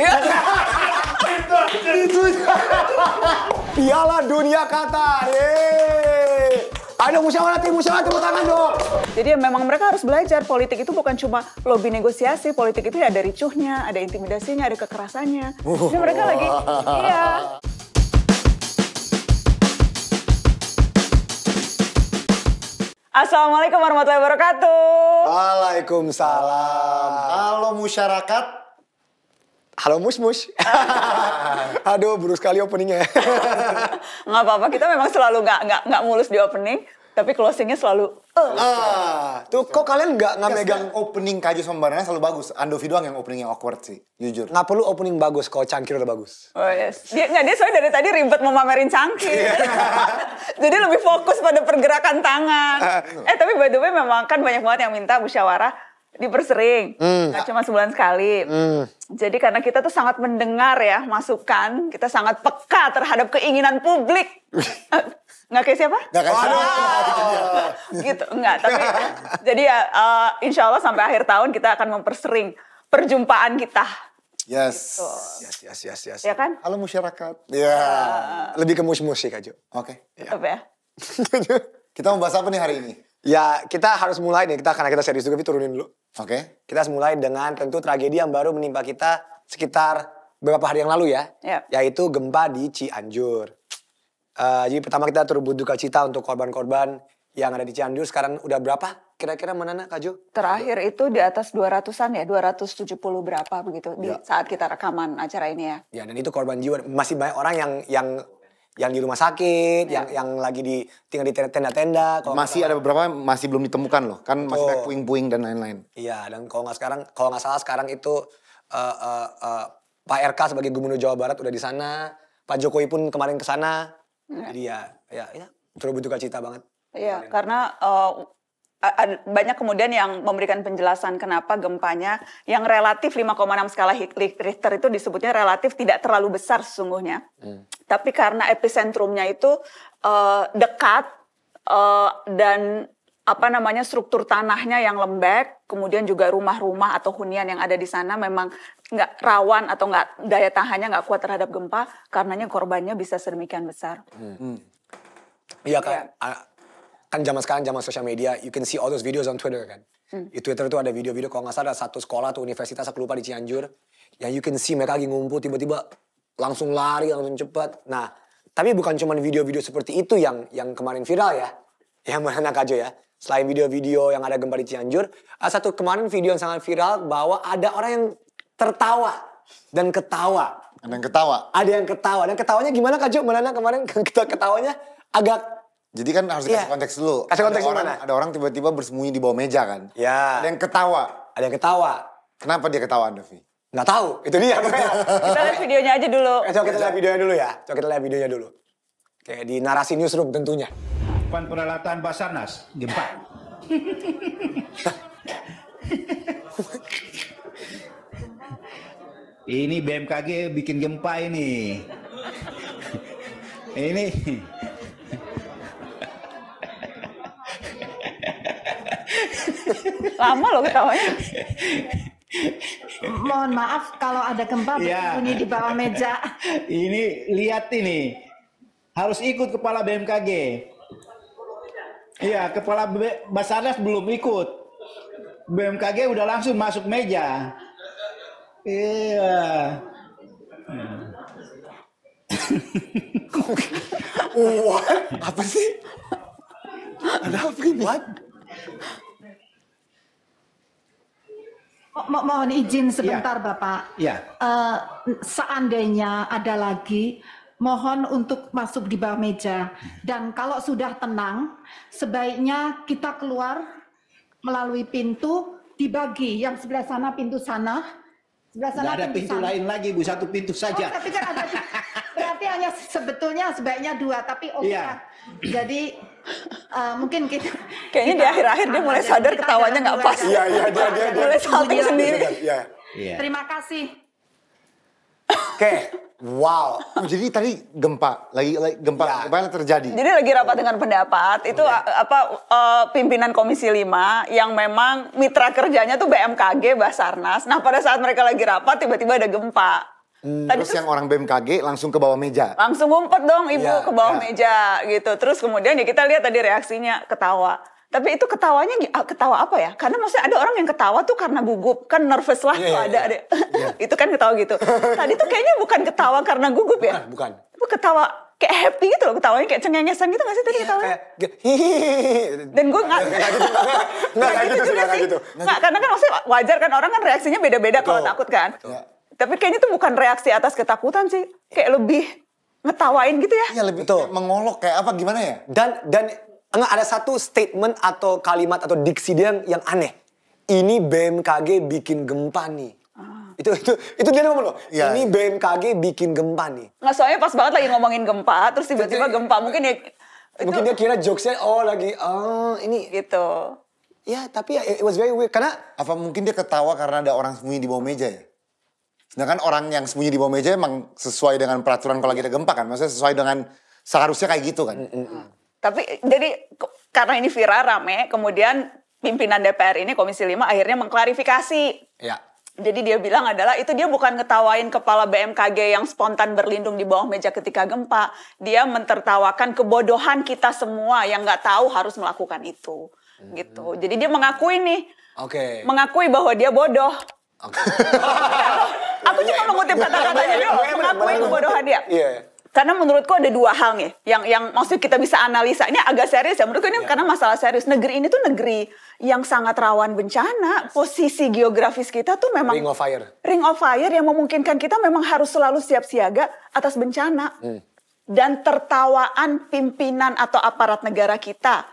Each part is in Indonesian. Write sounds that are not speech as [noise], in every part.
itu. Iya. Piala Dunia Qatar. Yeay. Ayo musyawarah tim musyawarah tepuk tangan dong. Jadi ya, memang mereka harus belajar politik itu bukan cuma lobby negosiasi, politik itu ya ada ricuhnya, ada intimidasinya, ada kekerasannya. Jadi oh. mereka lagi iya. Assalamualaikum warahmatullahi wabarakatuh. Waalaikumsalam. Halo masyarakat, Halo mus-mus, ah. Aduh, buruk sekali openingnya. nggak apa-apa, kita memang selalu nggak nggak nggak mulus di opening, tapi closingnya selalu. Uh. Ah, tuh kok kalian nggak nggak megang opening Kaju sama selalu bagus. Andovi doang yang openingnya awkward sih, jujur. Nggak perlu opening bagus, kalau cangkir udah bagus. Oh yes. Dia nggak dia soalnya dari tadi ribet mau mamerin cangkir. Iya. [laughs] Jadi lebih fokus pada pergerakan tangan. Ah. eh tapi by the way memang kan banyak banget yang minta musyawarah dipersering mm. Gak cuma sebulan sekali mm. jadi karena kita tuh sangat mendengar ya masukan kita sangat peka terhadap keinginan publik [laughs] nggak kayak siapa nggak kayak siapa oh. [laughs] gitu enggak. tapi [laughs] jadi ya uh, insya Allah sampai akhir tahun kita akan mempersering perjumpaan kita Yes. Gitu. yes, yes, yes, yes. Ya kan? Halo masyarakat. Ya. Yeah. Uh. Lebih ke musik mus sih Kak Jo. Oke. Okay. Yeah. Apa ya. Kita mau bahas apa nih hari ini? Ya kita harus mulai nih, kita karena kita serius juga, kita turunin dulu. Oke. Okay. Kita harus mulai dengan tentu tragedi yang baru menimpa kita sekitar beberapa hari yang lalu ya. Yep. Ya. Yaitu gempa di Cianjur. Uh, jadi pertama kita turut berduka cita untuk korban-korban yang ada di Cianjur. Sekarang udah berapa kira-kira Menana Kak Jo? Terakhir itu di atas 200-an ya, 270 berapa begitu ya. di saat kita rekaman acara ini ya. Ya dan itu korban jiwa. Masih banyak orang yang yang yang di rumah sakit, iya. yang yang lagi di tinggal di tenda-tenda. Masih ada beberapa masih belum ditemukan loh, kan masih banyak puing-puing dan lain-lain. Iya, dan kalau nggak sekarang, kalau nggak salah sekarang itu uh, uh, uh, Pak RK sebagai Gubernur Jawa Barat udah di sana, Pak Jokowi pun kemarin ke sana. Yeah. Jadi ya, ya, ya, terus cita banget. Iya, karena uh, banyak kemudian yang memberikan penjelasan kenapa gempanya yang relatif 5,6 skala Richter itu disebutnya relatif tidak terlalu besar sesungguhnya. Hmm. Tapi karena epicentrumnya itu uh, dekat uh, dan apa namanya struktur tanahnya yang lembek, kemudian juga rumah-rumah atau hunian yang ada di sana memang nggak rawan atau nggak daya tahannya nggak kuat terhadap gempa, karenanya korbannya bisa sedemikian besar. Hmm. hmm. Iya kan, ya kan zaman sekarang zaman sosial media, you can see all those videos on Twitter kan. Hmm. Di Twitter tuh ada video-video kalau nggak salah ada satu sekolah atau universitas aku lupa di Cianjur yang you can see mereka lagi ngumpul tiba-tiba langsung lari langsung cepat. Nah tapi bukan cuma video-video seperti itu yang yang kemarin viral ya, [laughs] yang mana aja ya. Selain video-video yang ada gempa di Cianjur, ada satu kemarin video yang sangat viral bahwa ada orang yang tertawa dan ketawa. Ada yang ketawa. Ada yang ketawa. Dan ketawanya gimana Kak Jo? Mana kemarin [laughs] ketawanya agak jadi kan harus dikasih yeah. konteks dulu. Kasih konteks ada orang, mana? Ada orang tiba-tiba bersembunyi di bawah meja kan? Ya. Yeah. Ada yang ketawa. Ada yang ketawa. Kenapa dia ketawa Devi? Nggak tahu. Itu dia. [laughs] kita lihat videonya aja dulu. Eh, coba kita lihat videonya dulu ya. Coba kita lihat videonya dulu. Oke, di narasi newsroom tentunya. Pan peralatan Basarnas, gempa. ini BMKG bikin gempa ini. ini Lama loh ketawanya. [laughs] Mohon maaf kalau ada gempa ya. bunyi di bawah meja. [laughs] Ini lihat ini. Harus ikut kepala BMKG. Iya, kepala B Basarnas belum ikut. BMKG udah langsung masuk meja. Iya. Hmm. apa sih? Ada apa ini? What? Oh, mo mohon izin iya. sebentar ya. Bapak. Ya. Uh, seandainya ada lagi, mohon untuk masuk di bawah meja. Dan kalau sudah tenang, sebaiknya kita keluar melalui pintu dibagi yang sebelah sana pintu sana. Sebelah sana Nggak ada pintu, pintu lain lagi Bu, satu pintu saja. Oh, ada [laughs] berarti hanya sebetulnya sebaiknya dua, tapi oke. Okay. Ya. Jadi uh, mungkin kita kayaknya kita, di akhir-akhir dia mulai sadar ketawanya nggak pas. Iya iya dia dia dia mulai salting sendiri. Iya. Yeah. Terima kasih. Oke, okay. wow. jadi tadi gempa, lagi, lagi gempa ya. terjadi. Jadi lagi rapat dengan pendapat itu okay. Iya. apa uh, pimpinan Komisi 5 yang memang mitra kerjanya tuh BMKG, Basarnas. Nah, pada saat mereka lagi rapat tiba-tiba ada gempa. Hmm, Tadi terus, yang orang BMKG langsung ke bawah meja. Langsung ngumpet dong ibu ya, ke bawah ya. meja gitu. Terus kemudian ya kita lihat tadi reaksinya ketawa. Tapi itu ketawanya ah, ketawa apa ya? Karena maksudnya ada orang yang ketawa tuh karena gugup, kan nervous lah yeah, iya, tuh ada iya. ada. Yeah. [laughs] itu kan ketawa gitu. Tadi tuh kayaknya bukan ketawa karena gugup ya? Bukan, bukan. ketawa kayak happy gitu loh ketawanya kayak cengengesan gitu gak sih tadi iya, ketawanya? Kayak, Dan gue gak... nggak gitu, juga sih. Gak, karena kan maksudnya wajar kan orang kan reaksinya beda-beda kalau takut kan. Tapi kayaknya tuh bukan reaksi atas ketakutan sih. Kayak lebih ngetawain gitu ya. Iya lebih Tuh, mengolok kayak apa gimana ya? Dan dan enggak ada satu statement atau kalimat atau diksi dia yang, yang aneh. Ini BMKG bikin gempa nih. Ah. Itu itu itu dia ngomong loh. Ya, ini iya. BMKG bikin gempa nih. Nggak soalnya pas banget lagi ngomongin gempa, terus tiba-tiba gempa mungkin ya itu, mungkin dia kira jokesnya oh lagi oh ini gitu. Ya, tapi ya, it was very weird karena apa mungkin dia ketawa karena ada orang sembunyi di bawah meja ya? Sedangkan nah, orang yang sembunyi di bawah meja emang sesuai dengan peraturan kalau kita ada gempa kan. Maksudnya sesuai dengan seharusnya kayak gitu kan. Mm -hmm. Tapi jadi karena ini viral rame, kemudian pimpinan DPR ini Komisi 5 akhirnya mengklarifikasi. Ya. Jadi dia bilang adalah itu dia bukan ngetawain kepala BMKG yang spontan berlindung di bawah meja ketika gempa. Dia mentertawakan kebodohan kita semua yang nggak tahu harus melakukan itu. Hmm. Gitu. Jadi dia mengakui nih. Oke. Okay. Mengakui bahwa dia bodoh. Okay. [laughs] kutip kata-katanya dia iya, iya. mengakui iya, kebodohan dia. Iya. Karena menurutku ada dua hal nih, yang yang maksud kita bisa analisa. Ini agak serius ya, menurutku ini yeah. karena masalah serius. Negeri ini tuh negeri yang sangat rawan bencana. Posisi geografis kita tuh memang ring of fire. Ring of fire yang memungkinkan kita memang harus selalu siap siaga atas bencana. Hmm. Dan tertawaan pimpinan atau aparat negara kita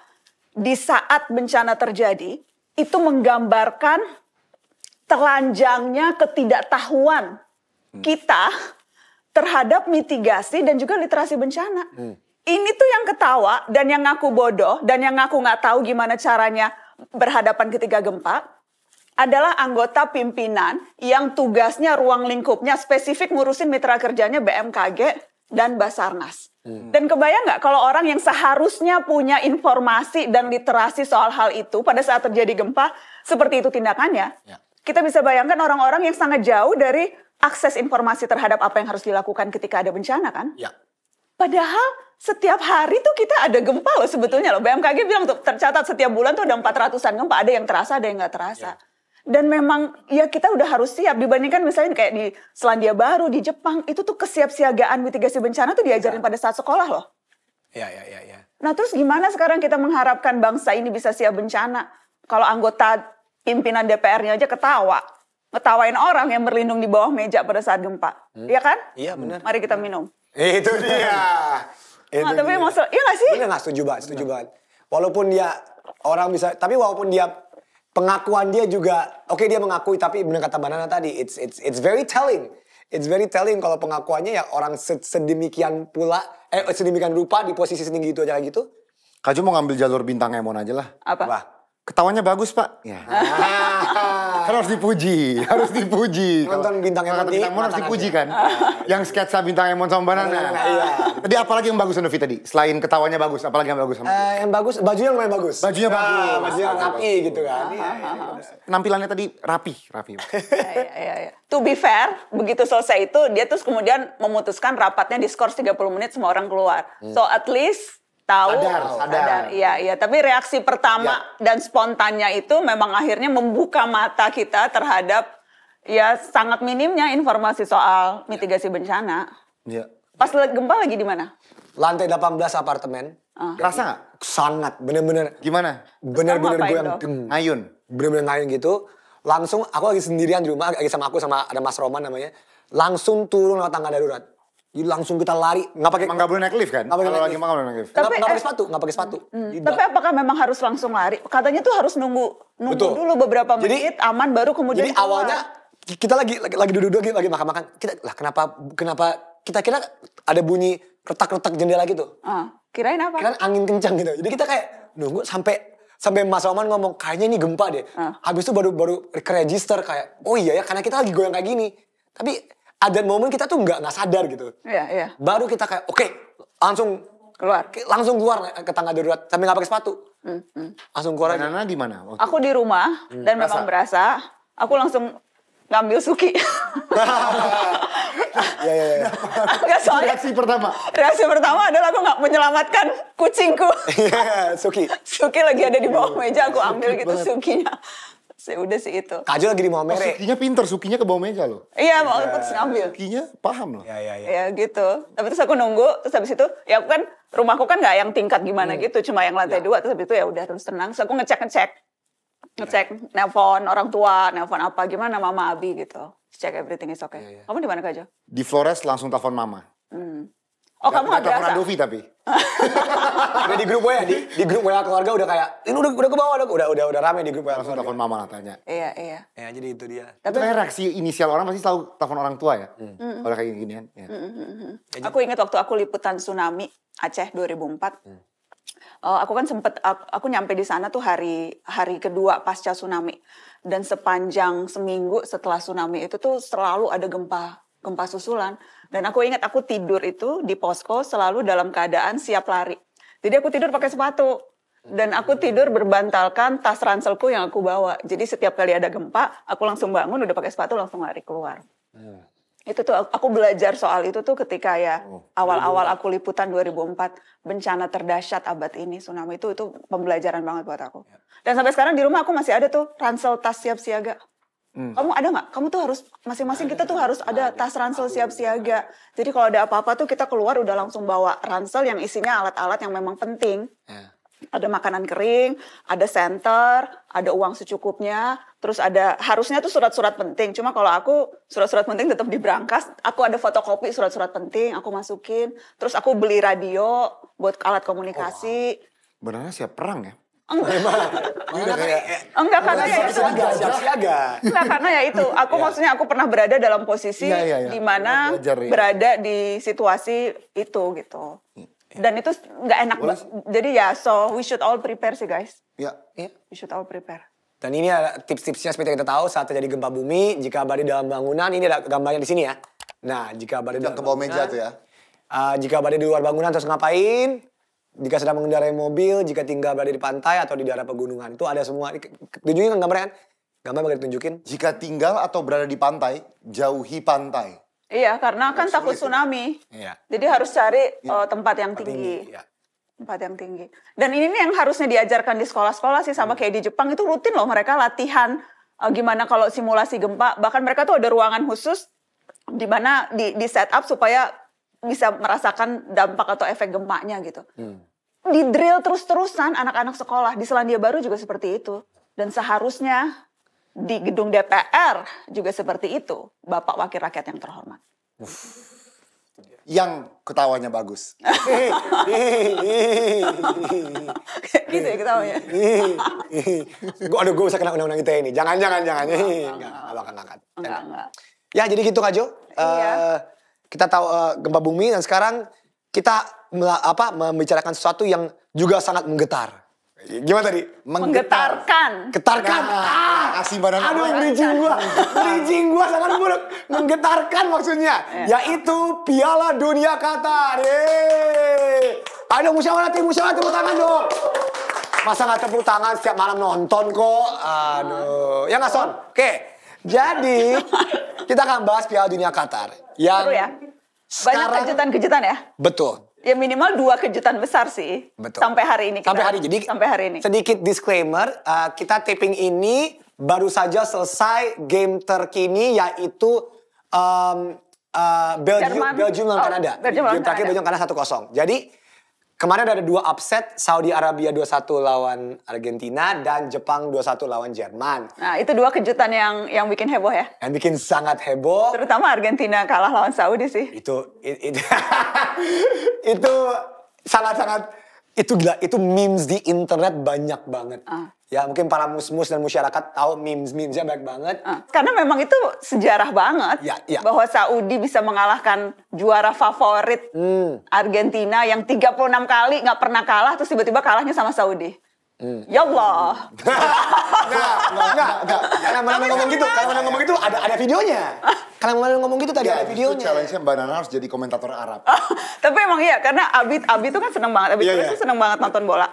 di saat bencana terjadi itu menggambarkan telanjangnya ketidaktahuan Hmm. kita terhadap mitigasi dan juga literasi bencana. Hmm. Ini tuh yang ketawa dan yang ngaku bodoh dan yang ngaku nggak tahu gimana caranya berhadapan ketika gempa adalah anggota pimpinan yang tugasnya ruang lingkupnya spesifik ngurusin mitra kerjanya BMKG dan Basarnas. Hmm. Dan kebayang nggak kalau orang yang seharusnya punya informasi dan literasi soal hal itu pada saat terjadi gempa seperti itu tindakannya? Ya. Kita bisa bayangkan orang-orang yang sangat jauh dari akses informasi terhadap apa yang harus dilakukan ketika ada bencana kan? Ya. Padahal setiap hari tuh kita ada gempa loh sebetulnya loh. BMKG bilang tuh tercatat setiap bulan tuh ada 400-an gempa, ada yang terasa, ada yang gak terasa. Ya. Dan memang ya kita udah harus siap dibandingkan misalnya kayak di Selandia Baru, di Jepang, itu tuh kesiapsiagaan mitigasi bencana tuh diajarin ya. pada saat sekolah loh. Iya iya iya. ya. Nah terus gimana sekarang kita mengharapkan bangsa ini bisa siap bencana? Kalau anggota pimpinan DPR-nya aja ketawa ngetawain orang yang berlindung di bawah meja pada saat gempa. Hmm. Iya kan? Iya benar. Mari kita minum. Eh, itu dia. Ah, itu nah, tapi dia. maksud, iya gak sih? Bener gak setuju banget, setuju banget. Walaupun dia orang bisa, tapi walaupun dia pengakuan dia juga, oke okay, dia mengakui tapi benar kata Banana tadi, it's it's it's very telling. It's very telling kalau pengakuannya ya orang sedemikian pula, eh sedemikian rupa di posisi setinggi itu aja gitu. Kaju mau ngambil jalur bintang Emon aja lah. Apa? Bah, ketawanya bagus pak. Ya. [laughs] kan harus dipuji, [laughs] harus dipuji. Nonton bintang Emon, bintang Emon harus dipuji kan. [laughs] yang sketsa bintang Emon sama Banana. Iya. iya. Tadi apalagi yang bagus Novi tadi? Selain ketawanya bagus, apalagi yang bagus sama? Eh, yang bagus, bajunya lumayan bagus. Bajunya ah, bagus. Bajunya rapi gitu kan. Iya, iya, Penampilannya tadi rapi, rapi. [laughs] Iya, iya, To be fair, begitu selesai itu dia terus kemudian memutuskan rapatnya di diskors 30 menit semua orang keluar. Hmm. So at least tahu sadar, oh, sadar. sadar iya iya tapi reaksi pertama ya. dan spontannya itu memang akhirnya membuka mata kita terhadap ya sangat minimnya informasi soal iya. mitigasi bencana ya. pas gempa lagi di mana lantai 18 apartemen uh. Ah. rasa gak? sangat bener-bener gimana bener-bener gue yang ngayun bener-bener ngayun gitu langsung aku lagi sendirian di rumah lagi sama aku sama ada Mas Roman namanya langsung turun lewat tangga darurat jadi langsung kita lari nggak pakai nggak boleh naik lift kan nggak boleh naik lift. boleh naik lift tapi nggak pakai eh, sepatu nggak pakai sepatu hmm. tapi apakah memang harus langsung lari katanya tuh harus nunggu nunggu Betul. dulu beberapa menit jadi, aman baru kemudian jadi keluar. awalnya kita lagi lagi, lagi duduk-duduk lagi, lagi makan-makan kita lah kenapa kenapa kita kira ada bunyi retak-retak jendela gitu uh, kirain apa kirain angin kencang gitu jadi kita kayak nunggu sampai sampai Mas Oman ngomong kayaknya ini gempa deh uh. habis itu baru baru register kayak oh iya ya karena kita lagi goyang kayak gini tapi ada momen kita tuh nggak nggak sadar gitu. Iya, iya. Baru kita kayak oke, okay, langsung keluar. Langsung keluar ke tangga darurat tapi nggak pakai sepatu. Hmm, hmm. Langsung keluar. Nana di mana? Aku di rumah hmm. dan rasa. memang berasa. Aku langsung ngambil Suki. ya, ya, ya. soalnya, reaksi pertama. Reaksi pertama adalah aku nggak menyelamatkan kucingku. [laughs] Iya, Suki. Suki lagi ada di bawah meja, aku ambil gitu Suki gitu banget. Sukinya. [laughs] Udah sih itu. Kajo lagi di bawah merek. Oh, Sukinya pinter, Sukinya ke bawah meja loh. Iya, mau ikut terus ngambil. Sukinya paham loh. Iya, iya, iya. Iya gitu. Tapi terus aku nunggu, terus habis itu, ya aku kan, rumahku kan nggak yang tingkat gimana hmm. gitu, cuma yang lantai ya. dua. Terus habis itu ya udah terus tenang. Terus aku ngecek-ngecek. Ngecek, -ngecek. nelpon orang tua, nelpon apa, gimana mama Abi gitu. Cek everything is okay. Ya, ya. Kamu di mana Kajo? Di Flores langsung telepon mama. Hmm. Oh gak, kamu nggak berasa? Dovi tapi. [laughs] udah di grup WA, ya, di, di grup WA keluarga udah kayak ini udah udah ke bawah udah udah udah, udah rame di grup WA. Langsung telepon mama lah tanya. Iya iya. Ya jadi itu dia. Tapi itu reaksi inisial orang pasti selalu telepon orang tua ya. Hmm. Mm Kalau kayak gini kan. Ya. Mm Aku ingat waktu aku liputan tsunami Aceh 2004. Hmm. Uh, aku kan sempet aku nyampe di sana tuh hari hari kedua pasca tsunami dan sepanjang seminggu setelah tsunami itu tuh selalu ada gempa gempa susulan dan aku ingat aku tidur itu di posko selalu dalam keadaan siap lari. Jadi aku tidur pakai sepatu. Dan aku hmm. tidur berbantalkan tas ranselku yang aku bawa. Jadi setiap kali ada gempa, aku langsung bangun udah pakai sepatu langsung lari keluar. Hmm. Itu tuh aku belajar soal itu tuh ketika ya oh, iya, iya. awal-awal oh, aku liputan 2004 bencana terdahsyat abad ini tsunami itu itu pembelajaran banget buat aku. Iya. Dan sampai sekarang di rumah aku masih ada tuh ransel tas siap siaga. Hmm. Kamu ada nggak? Kamu tuh harus masing-masing kita tuh harus ada tas ransel siap siaga. Jadi kalau ada apa-apa tuh kita keluar udah langsung bawa ransel yang isinya alat-alat yang memang penting. Yeah. Ada makanan kering, ada senter, ada uang secukupnya, terus ada harusnya tuh surat-surat penting. Cuma kalau aku surat-surat penting tetap di brankas, aku ada fotokopi surat-surat penting, aku masukin. Terus aku beli radio buat alat komunikasi. Oh, wow. Benar siap perang ya? Enggak. Eh, enggak, karena ya itu siaga, Enggak karena ya itu. Aku iya. maksudnya aku pernah berada dalam posisi ya, ya, ya. di mana ya. berada di situasi itu gitu. Iya. Dan itu nggak enak. Boleh. Jadi ya so we should all prepare sih guys. Ya. We should all prepare. Dan ini ada tips-tipsnya seperti yang kita tahu saat terjadi gempa bumi, jika berada dalam bangunan, ini ada gambarnya di sini ya. Nah, jika berada dalam ke bawah meja tuh ya. Uh, jika berada di luar bangunan terus ngapain? jika sedang mengendarai mobil, jika tinggal berada di pantai atau di daerah pegunungan. Itu ada semua. Tunjukin kan gambarnya kan? Gambar bakal ditunjukin. Jika tinggal atau berada di pantai, jauhi pantai. Iya, karena kan takut takut tsunami. Iya. Jadi harus cari iya. uh, tempat yang tinggi. tinggi iya. Tempat yang tinggi. Dan ini nih yang harusnya diajarkan di sekolah-sekolah sih sama hmm. kayak di Jepang itu rutin loh mereka latihan uh, gimana kalau simulasi gempa. Bahkan mereka tuh ada ruangan khusus di mana di, di set up supaya bisa merasakan dampak atau efek gempanya gitu. Hmm. Di drill terus-terusan anak-anak sekolah di Selandia Baru juga seperti itu. Dan seharusnya di gedung DPR juga seperti itu, Bapak Wakil Rakyat yang terhormat. Yang ketawanya bagus. [laughs] gitu ya ketawanya. Gua aduh gue bisa kena undang-undang kita e ini. Jangan jangan jangan. enggak. Enggak, enggak. Ya jadi gitu Kak Jo. Iya. Uh, kita tahu uh, gempa bumi dan sekarang kita apa membicarakan sesuatu yang juga sangat menggetar. Gimana tadi? Menggetarkan. Getarkan. Nah, ah, badan Aduh, bridging gua. bridging gua sangat buruk. Menggetarkan maksudnya. Yeah. Yaitu Piala Dunia Qatar. Yeay. Ayo musyawarah tim, musyawarah tepuk tangan dong. Masa nggak tepuk tangan setiap malam nonton kok. Aduh. Ya gak Son? Oke. Okay. Jadi kita akan bahas Piala Dunia Qatar yang Seru ya. Banyak kejutan-kejutan ya. Betul. Ya minimal dua kejutan besar sih. Betul. Sampai hari ini. Kita, sampai hari jadi. Sampai hari ini. Sedikit disclaimer, uh, kita taping ini baru saja selesai game terkini yaitu um, uh, Belgium, Belgium lawan oh, Kanada. Belgium game terakhir Belgium Kanada 1-0. Jadi Kemarin ada dua upset, Saudi Arabia 2-1 lawan Argentina dan Jepang 2-1 lawan Jerman. Nah, itu dua kejutan yang yang bikin heboh ya. Yang bikin sangat heboh. Terutama Argentina kalah lawan Saudi sih. Itu it, it, [laughs] itu sangat-sangat itu gila, itu memes di internet banyak banget. Uh. Ya mungkin para mus-mus dan masyarakat tahu memes-memesnya banyak banget. Uh. Karena memang itu sejarah banget. Ya, ya. Bahwa Saudi bisa mengalahkan juara favorit hmm. Argentina yang 36 kali nggak pernah kalah. Terus tiba-tiba kalahnya sama Saudi. Hmm. Ya Allah. enggak, enggak, enggak. Kalau mana ngomong gitu, kalau mana ngomong gitu ada ada videonya. Kalau mana ngomong gitu tadi ya, ada videonya. Challenge-nya Mbak Nana harus jadi komentator Arab. Oh, tapi emang iya, karena Abi Abi tuh kan seneng banget, Abi yeah, iya, iya. yeah. tuh seneng banget nonton bola.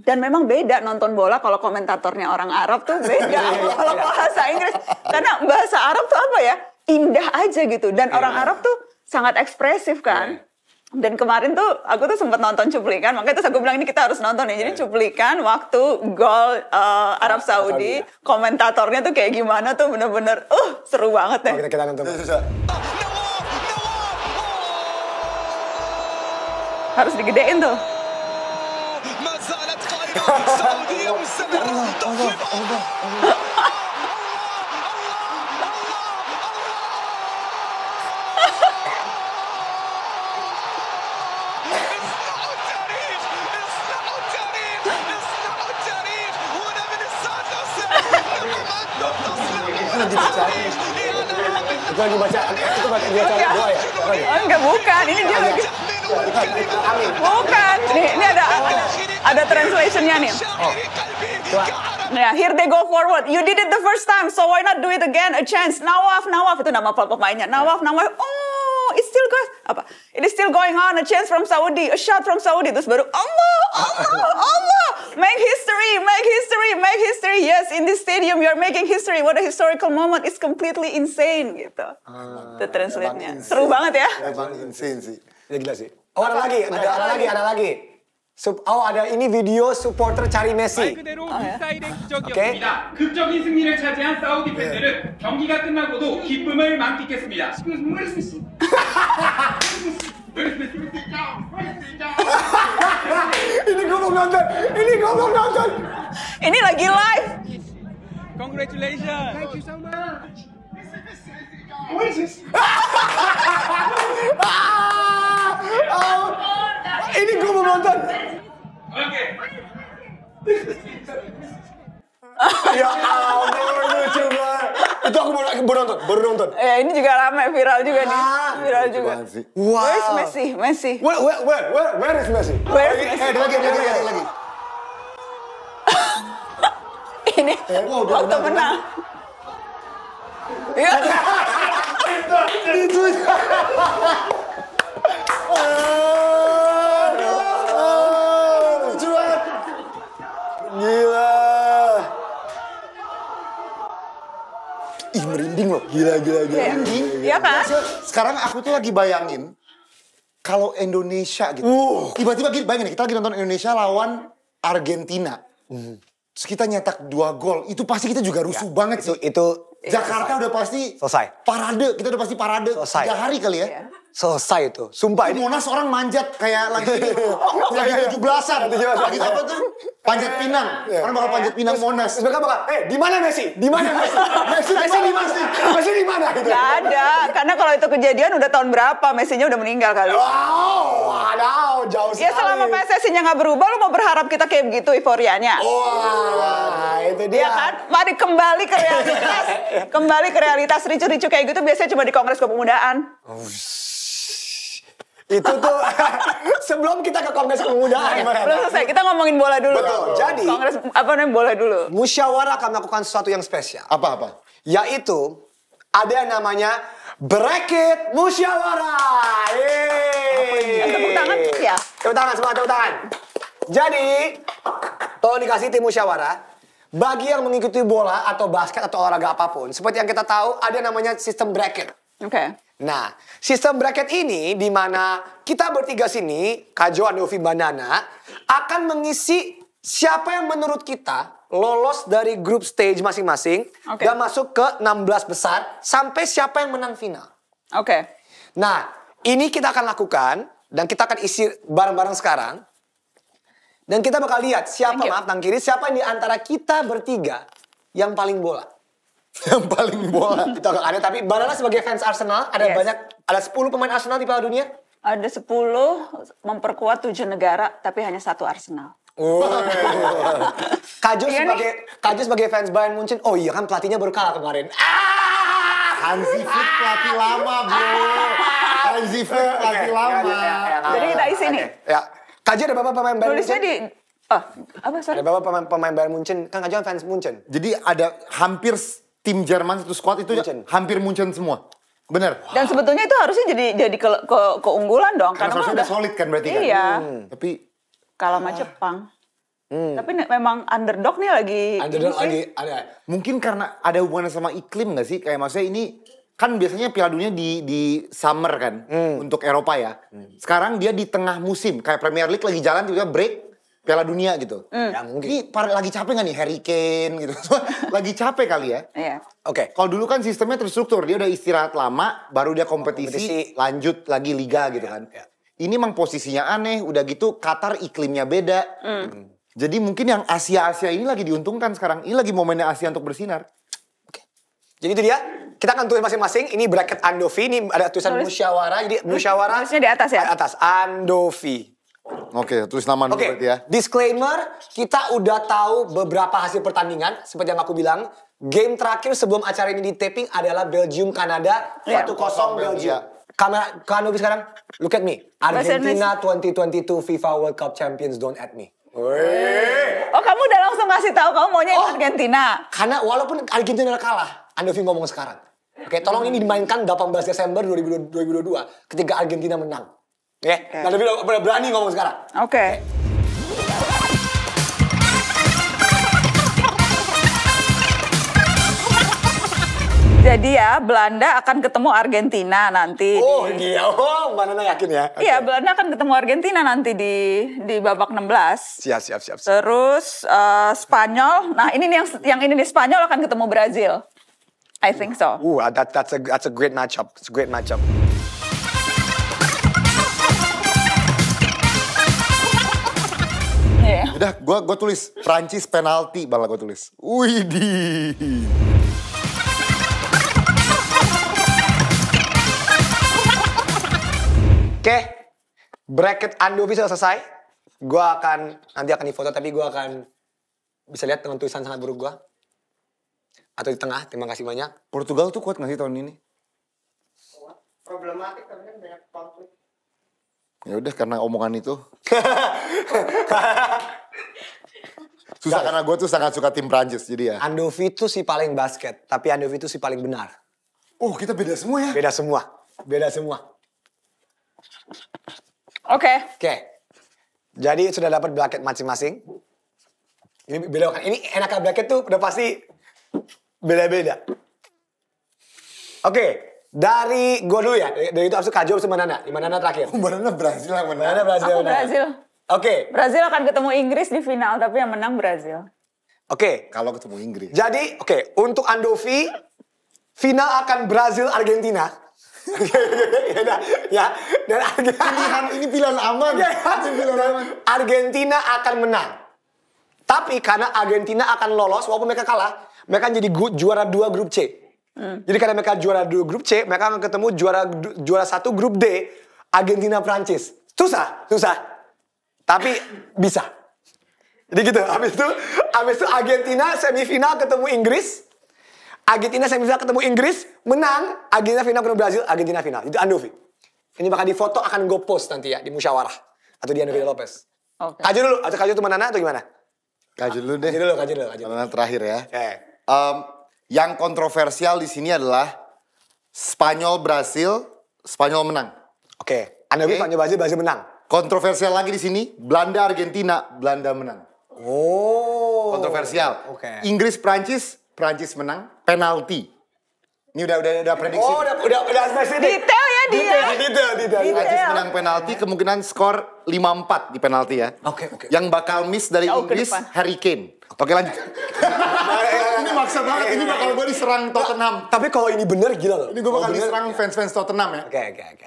Dan memang beda nonton bola kalau komentatornya orang Arab tuh beda. Iya, kalau bahasa Inggris, karena bahasa Arab tuh apa ya? Indah aja gitu. Dan yeah. orang Arab tuh sangat ekspresif kan. Yeah dan kemarin tuh aku tuh sempat nonton cuplikan makanya terus aku bilang ini kita harus nonton ya jadi iya. cuplikan waktu gol uh, Arab Saudi ya. komentatornya tuh kayak gimana tuh bener-bener uh seru banget deh kita, kita nonton harus digedein tuh Allah Allah Allah lagi baca itu lagi baca itu baca dia cari doa ya oh, enggak bukan ini dia lagi Bukan. Nih, ini ada ada translationnya nih. Oh. Coba. Yeah, ya, here they go forward. You did it the first time, so why not do it again? A chance. Nawaf, Nawaf itu nama pemainnya. Nawaf, Nawaf. Oh, oh it's still going apa it is still going on a chance from Saudi a shot from Saudi terus baru Allah Allah Allah make history make history make history yes in this stadium you are making history what a historical moment it's completely insane gitu uh, the translate-nya seru banget ya emang insane sih ya gila sih oh ada lagi ada, ada lagi ada lagi Sup, oh ada ini video supporter cari Messi. Oh, ya. Oke. Okay. Iya, 승리를 차지한 팬들은 경기가 끝나고도 기쁨을 만끽했습니다. ini gue belum nonton. Ini gue belum nonton. Ini lagi live. Congratulations. Thank you so much. What is this? oh, [laughs] ini gue belum nonton. Oke. Okay. [laughs] ya lucu itu aku baru, baru nonton, baru nonton. Ya ini juga rame, viral juga nih. Ah, viral juga. Wow. Where is Messi? Messi. Where, where, where, where, where is Messi? Where is Messi? Eh, lagi, lagi, lagi, lagi. [laughs] ini eh, waktu menang. Iya. [laughs] Itu. Ah, Gila. Ih merinding loh. Gila, gila, gila. Merinding. Iya kan? Nah, sekarang aku tuh lagi bayangin, kalau Indonesia gitu. Uh. Tiba-tiba uh. bayangin kita lagi nonton Indonesia lawan Argentina. Mm. Terus kita nyetak dua gol, itu pasti kita juga rusuh ya, banget itu, sih. Itu Jakarta selesai. udah pasti selesai. Parade, kita udah pasti parade selesai. tiga hari kali ya. ya selesai tuh. Sumpah ini. Monas orang manjat kayak lagi [laughs] lagi tujuh belasan. Lagi apa tuh? Panjat Pinang. Iya. Orang bakal panjat Pinang Monas. mereka bakal, eh di mana Messi? Di mana Messi? Messi di mana? Messi di mana? Gitu. Gak ada. Karena kalau itu kejadian udah tahun berapa? Messinya udah meninggal kali. Wow, wow, jauh ya, sekali. Ya selama PSSI-nya nggak berubah, lo mau berharap kita kayak begitu euforianya? Wah, itu dia. Ya kan? Mari kembali ke realitas. [laughs] kembali ke realitas ricu-ricu kayak gitu biasanya cuma di Kongres Kepemudaan. Oh, itu tuh [laughs] sebelum kita ke Kongres pemuda Nah, belum selesai, kita ngomongin bola dulu. Betul. Jadi Kongres apa namanya bola dulu. Musyawarah akan melakukan sesuatu yang spesial. Apa apa? Yaitu ada yang namanya bracket musyawarah. Yeay. Tepuk tangan ya. Tepuk tangan semua, tepuk tangan. Jadi tolong dikasih tim musyawarah. Bagi yang mengikuti bola atau basket atau olahraga apapun, seperti yang kita tahu ada namanya sistem bracket. Oke. Okay. Nah, sistem bracket ini di mana kita bertiga sini, Kajo, Anovi, Banana, akan mengisi siapa yang menurut kita lolos dari grup stage masing-masing okay. dan masuk ke 16 besar sampai siapa yang menang final. Oke. Okay. Nah, ini kita akan lakukan dan kita akan isi bareng-bareng sekarang. Dan kita bakal lihat siapa, maaf, tang kiri, siapa yang di antara kita bertiga yang paling bola. [laughs] yang paling bola itu agak aneh tapi Banana sebagai fans Arsenal ada yes. banyak ada 10 pemain Arsenal di Piala Dunia ada 10 memperkuat 7 negara tapi hanya satu Arsenal Oh. [laughs] Kaju iya sebagai nih. Kaju sebagai fans Bayern Munchen. Oh iya kan pelatihnya baru kalah kemarin. Ah! Hansi Flick pelatih lama, Bro. [laughs] Hansi Flick pelatih okay. lama. Ya, ya, ya, Jadi kita isi okay. nih. Ya. Kaju ada berapa pemain Bayern Tulisnya Munchen? di Oh, apa sorry? Ada berapa pemain, pemain Bayern Munchen? Kan Kaju kan fans Munchen. Jadi ada hampir tim Jerman satu squad itu Munchen. hampir muncul semua. Bener. Dan sebetulnya itu harusnya jadi jadi ke, ke, keunggulan dong karena, karena kan udah solid kan berarti iya. kan. Iya. Hmm. Tapi kalah sama Jepang. Hmm. Tapi memang underdog nih lagi underdog lagi ada. Mungkin karena ada hubungannya sama iklim gak sih? Kayak maksudnya ini kan biasanya Piala Dunia di di summer kan hmm. untuk Eropa ya. Hmm. Sekarang dia di tengah musim kayak Premier League lagi jalan juga break Piala Dunia gitu. Mm. Ya mungkin. Ini lagi capek gak nih Harry Kane gitu. [laughs] lagi capek kali ya. Iya. yeah. Oke. Okay. Kalau dulu kan sistemnya terstruktur, dia udah istirahat lama, baru dia kompetisi, kompetisi. lanjut lagi liga gitu iya, kan. Yeah. Ini emang posisinya aneh, udah gitu Qatar iklimnya beda. Mm. Jadi mungkin yang Asia-Asia ini lagi diuntungkan sekarang. Ini lagi momennya Asia untuk bersinar. Oke. Okay. Jadi itu dia kita akan tulis masing-masing. Ini bracket Andovi, ini ada tulisan Tulis. musyawarah. Jadi musyawarah. Tulisnya di atas ya? Di atas, Andovi. Oke, tulis nama dulu okay. berarti ya. Disclaimer, kita udah tahu beberapa hasil pertandingan. Seperti yang aku bilang, game terakhir sebelum acara ini di taping adalah Belgium Kanada 1-0 iya. Belgia. Belgium. Kamera Kanobi sekarang, look at me. Argentina 2022 FIFA World Cup Champions, don't at me. Wee. Oh kamu udah langsung ngasih tahu kamu maunya oh, Argentina. Karena walaupun Argentina kalah, Andovi ngomong sekarang. Oke, tolong ini dimainkan 18 Desember 2022 ketika Argentina menang. Ya, okay. lebih ber berani ngomong sekarang. Oke. Okay. Jadi ya Belanda akan ketemu Argentina nanti. Oh di... iya, oh mana yakin ya? Iya, okay. Belanda akan ketemu Argentina nanti di di babak 16. Siap siap siap. siap. Terus uh, Spanyol, nah ini nih yang yang ini di Spanyol akan ketemu Brazil. I think so. Uh, that, that's a that's a great matchup. It's a great matchup. Udah, gue gua tulis Prancis penalti malah gue tulis. Widih. Oke, bracket Andovi sudah selesai. Gue akan, nanti akan difoto tapi gue akan bisa lihat dengan tulisan sangat buruk gue. Atau di tengah, terima kasih banyak. Portugal tuh kuat gak sih tahun ini? Problematik kan banyak konflik. Ya udah karena omongan itu. [laughs] Susah Gak. karena gue tuh sangat suka tim Prancis jadi ya. Andovi itu si paling basket, tapi Andovi itu si paling benar. Oh kita beda semua ya? Beda semua, beda semua. Oke. Okay. Oke. Okay. Jadi sudah dapat bracket masing-masing. Ini beda kan? Ini enaknya kan bracket tuh udah pasti beda-beda. Oke, okay. dari gue dulu ya. Dari itu abis Kajo, Nana. Nana. Di Nana terakhir. Oh, mana Brazil yang menang. Nana Brazil. Aku Brazil. Oke. Okay. Brazil akan ketemu Inggris di final, tapi yang menang Brazil. Oke. Okay. Kalau ketemu Inggris. Jadi, oke, okay, untuk Andovi, final akan Brazil Argentina. ya, [laughs] ya, dan pilihan ini pilihan aman. Ya, ini pilihan aman. Argentina akan menang. Tapi karena Argentina akan lolos, walaupun mereka kalah, mereka jadi juara dua grup C. Hmm. Jadi karena mereka juara dua grup C, mereka akan ketemu juara juara satu grup D, Argentina Prancis. Susah, susah. Tapi bisa. Jadi gitu. Habis itu habis itu Argentina semifinal ketemu Inggris. Argentina semifinal ketemu Inggris, menang. Argentina final ketemu Brazil, Argentina final. Itu Andovi. Ini bakal di foto akan gue post nanti ya di musyawarah atau di Andovi Lopez. Okay. Kaji dulu, atau kaji itu menana atau gimana? Kaji dulu deh. Kaji dulu, kaji dulu, kaji dulu. terakhir ya. Okay. Um, yang kontroversial di sini adalah Spanyol Brasil, Spanyol menang. Oke, okay. Andovi okay. Spanyol Brasil Brasil menang. Kontroversial lagi di sini, Belanda Argentina, Belanda menang. Oh. Kontroversial. Oke. Okay. Inggris Prancis, Prancis menang, penalti. Ini udah udah udah prediksi. Oh, udah udah udah spesifik. Detail ya dia. Detail, detail, detail. detail. Prancis menang penalti, kemungkinan skor 5-4 di penalti ya. Oke, okay, oke. Okay. Yang bakal miss dari Jauh Inggris Harry Kane. Oke, lanjut. [laughs] ini maksa banget, ini bakal gue diserang Tottenham. Tapi kalau ini bener gila loh. Ini gue bakal oh, diserang iya. fans-fans Tottenham ya. Oke, oke, oke.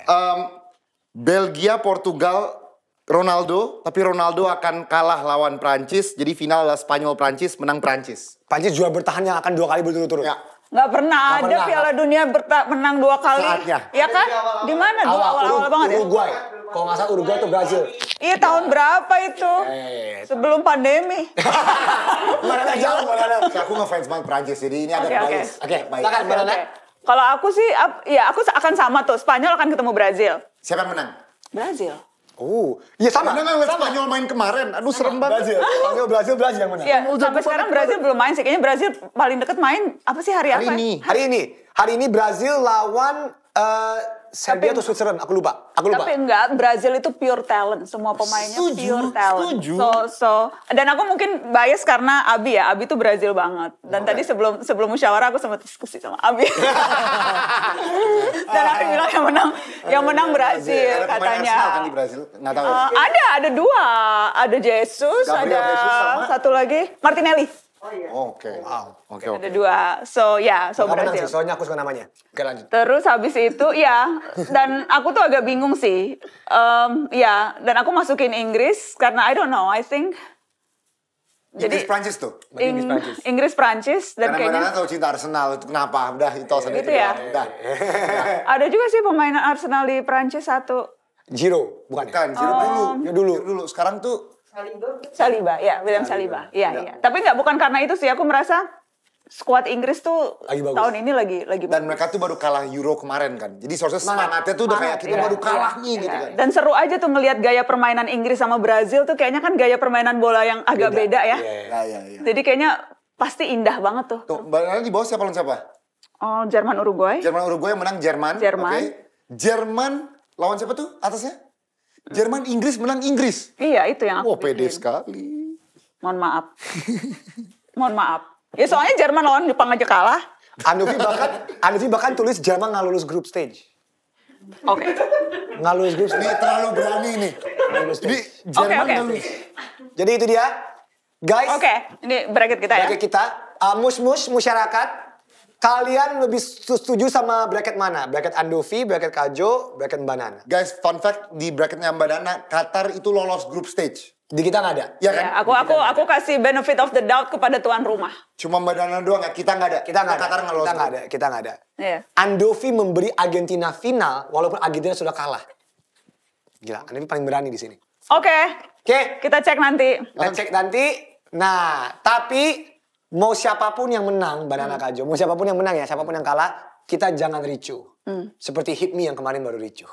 Belgia Portugal Ronaldo, tapi Ronaldo akan kalah lawan Prancis. Jadi final adalah Spanyol Prancis, menang Prancis. Prancis juga bertahan yang akan dua kali berturut-turut. Ya. Gak pernah Gak ada pernah. Piala Dunia menang dua kali. Saatnya. Ya kan? Di mana dua awal-awal banget ya? Uruguay. Kalau nggak salah Uruguay atau Brazil. Iya tahun berapa itu? Eh, Sebelum pandemi. [laughs] Mana jauh, mana Aku ngefans banget Prancis, jadi ini ada okay, bias. Oke, okay. okay, baik. okay, okay. Kalau aku sih, ya aku akan sama tuh. Spanyol akan ketemu Brazil. Siapa yang menang? Brazil. Oh, iya sama. Menang kan Spanyol main kemarin. Aduh serem banget. Brazil. Spanyol Brazil Brazil yang menang. Ya, sampai sekarang Brazil belum main sih. Kayaknya Brazil paling deket main apa sih hari, hari apa? Ini. Hari ini. Hari ini Brazil lawan uh, Serbia atau Switzerland, aku lupa. Aku lupa. Tapi enggak, Brazil itu pure talent, semua pemainnya setuju, pure talent. Setuju. So so dan aku mungkin bias karena Abi ya, Abi itu Brazil banget. Dan okay. Oh, tadi iya. sebelum sebelum musyawarah aku sempat diskusi sama Abi. [laughs] dan Abi bilang yang menang yang oh, menang iya, iya, Brazil ada katanya. kan di Brazil, tahu. Uh, ada ada dua, ada Jesus, Gabriel ada Jesus satu lagi Martinelli. Oh, iya. Oke. Iya. Wow. Oke oke. Ada dua. So ya, yeah, so Nggak Brazil. Sih, soalnya aku suka namanya. Oke lanjut. Terus habis itu ya, dan aku tuh agak bingung sih. Um, ya, dan aku masukin Inggris karena I don't know, I think. Jadi, Inggris Prancis tuh. Ing Inggris Prancis. Inggris Prancis dan Karena kayaknya kalau cinta Arsenal kenapa udah itu iya, sendiri. Gitu ya. ya. Udah. [laughs] Ada juga sih pemain Arsenal di Prancis satu. Giro, bukan? Ya? Kan Giro oh. dulu. Ya dulu. Giro ya, dulu. Sekarang tuh Saliba. ya William Saliba. Saliba. Iya, ya, ya. Tapi nggak bukan karena itu sih. Aku merasa skuad Inggris tuh lagi bagus. tahun ini lagi lagi dan mereka tuh baru kalah Euro kemarin kan jadi seharusnya semangatnya tuh udah kayak kita ya. baru iya, kalah ya. nih ya. gitu kan dan seru aja tuh ngelihat gaya permainan Inggris sama Brazil tuh kayaknya kan gaya permainan bola yang agak beda, beda ya iya, iya, iya, iya jadi kayaknya pasti indah banget tuh tuh di bawah siapa lawan siapa oh Jerman Uruguay Jerman Uruguay yang menang Jerman Jerman okay. Jerman lawan siapa tuh atasnya Eh. Jerman Inggris menang Inggris. Iya, itu yang aku Wah, pede sekali. Mohon maaf. Mohon maaf. Ya soalnya Jerman lawan Jepang aja kalah. Anuvi bahkan Anuvi bahkan tulis Jerman nggak lulus grup stage. Oke. Okay. Nggak lulus grup stage. Ini terlalu berani nih. Jadi Jerman okay, okay. lulus. Jadi itu dia. Guys. Oke, okay. ini bracket kita bracket ya. Bracket kita. Uh, mus-mus, masyarakat. Kalian lebih setuju sama bracket mana? Bracket Andovi, bracket Kajo, bracket Banana. Guys, fun fact di bracketnya Mbak Dana, Qatar itu lolos grup stage. Di kita nggak ada. Iya ya, kan? Ya, aku aku aku kasih benefit of the doubt kepada tuan rumah. Cuma Mbak Dana doang nggak? Ya, kita nggak ada. Kita nggak ada. Qatar nggak lolos. Kita nggak ada. Kita nggak ada. Yeah. Andovi memberi Argentina final walaupun Argentina sudah kalah. Gila, Andovi paling berani di sini. Oke. Okay. Oke. Okay. Kita cek nanti. Kita cek nanti. Nah, tapi mau siapapun yang menang Banana hmm. Kajo, mau siapapun yang menang ya, siapapun yang kalah, kita jangan ricu. Hmm. Seperti Hit Me yang kemarin baru ricu.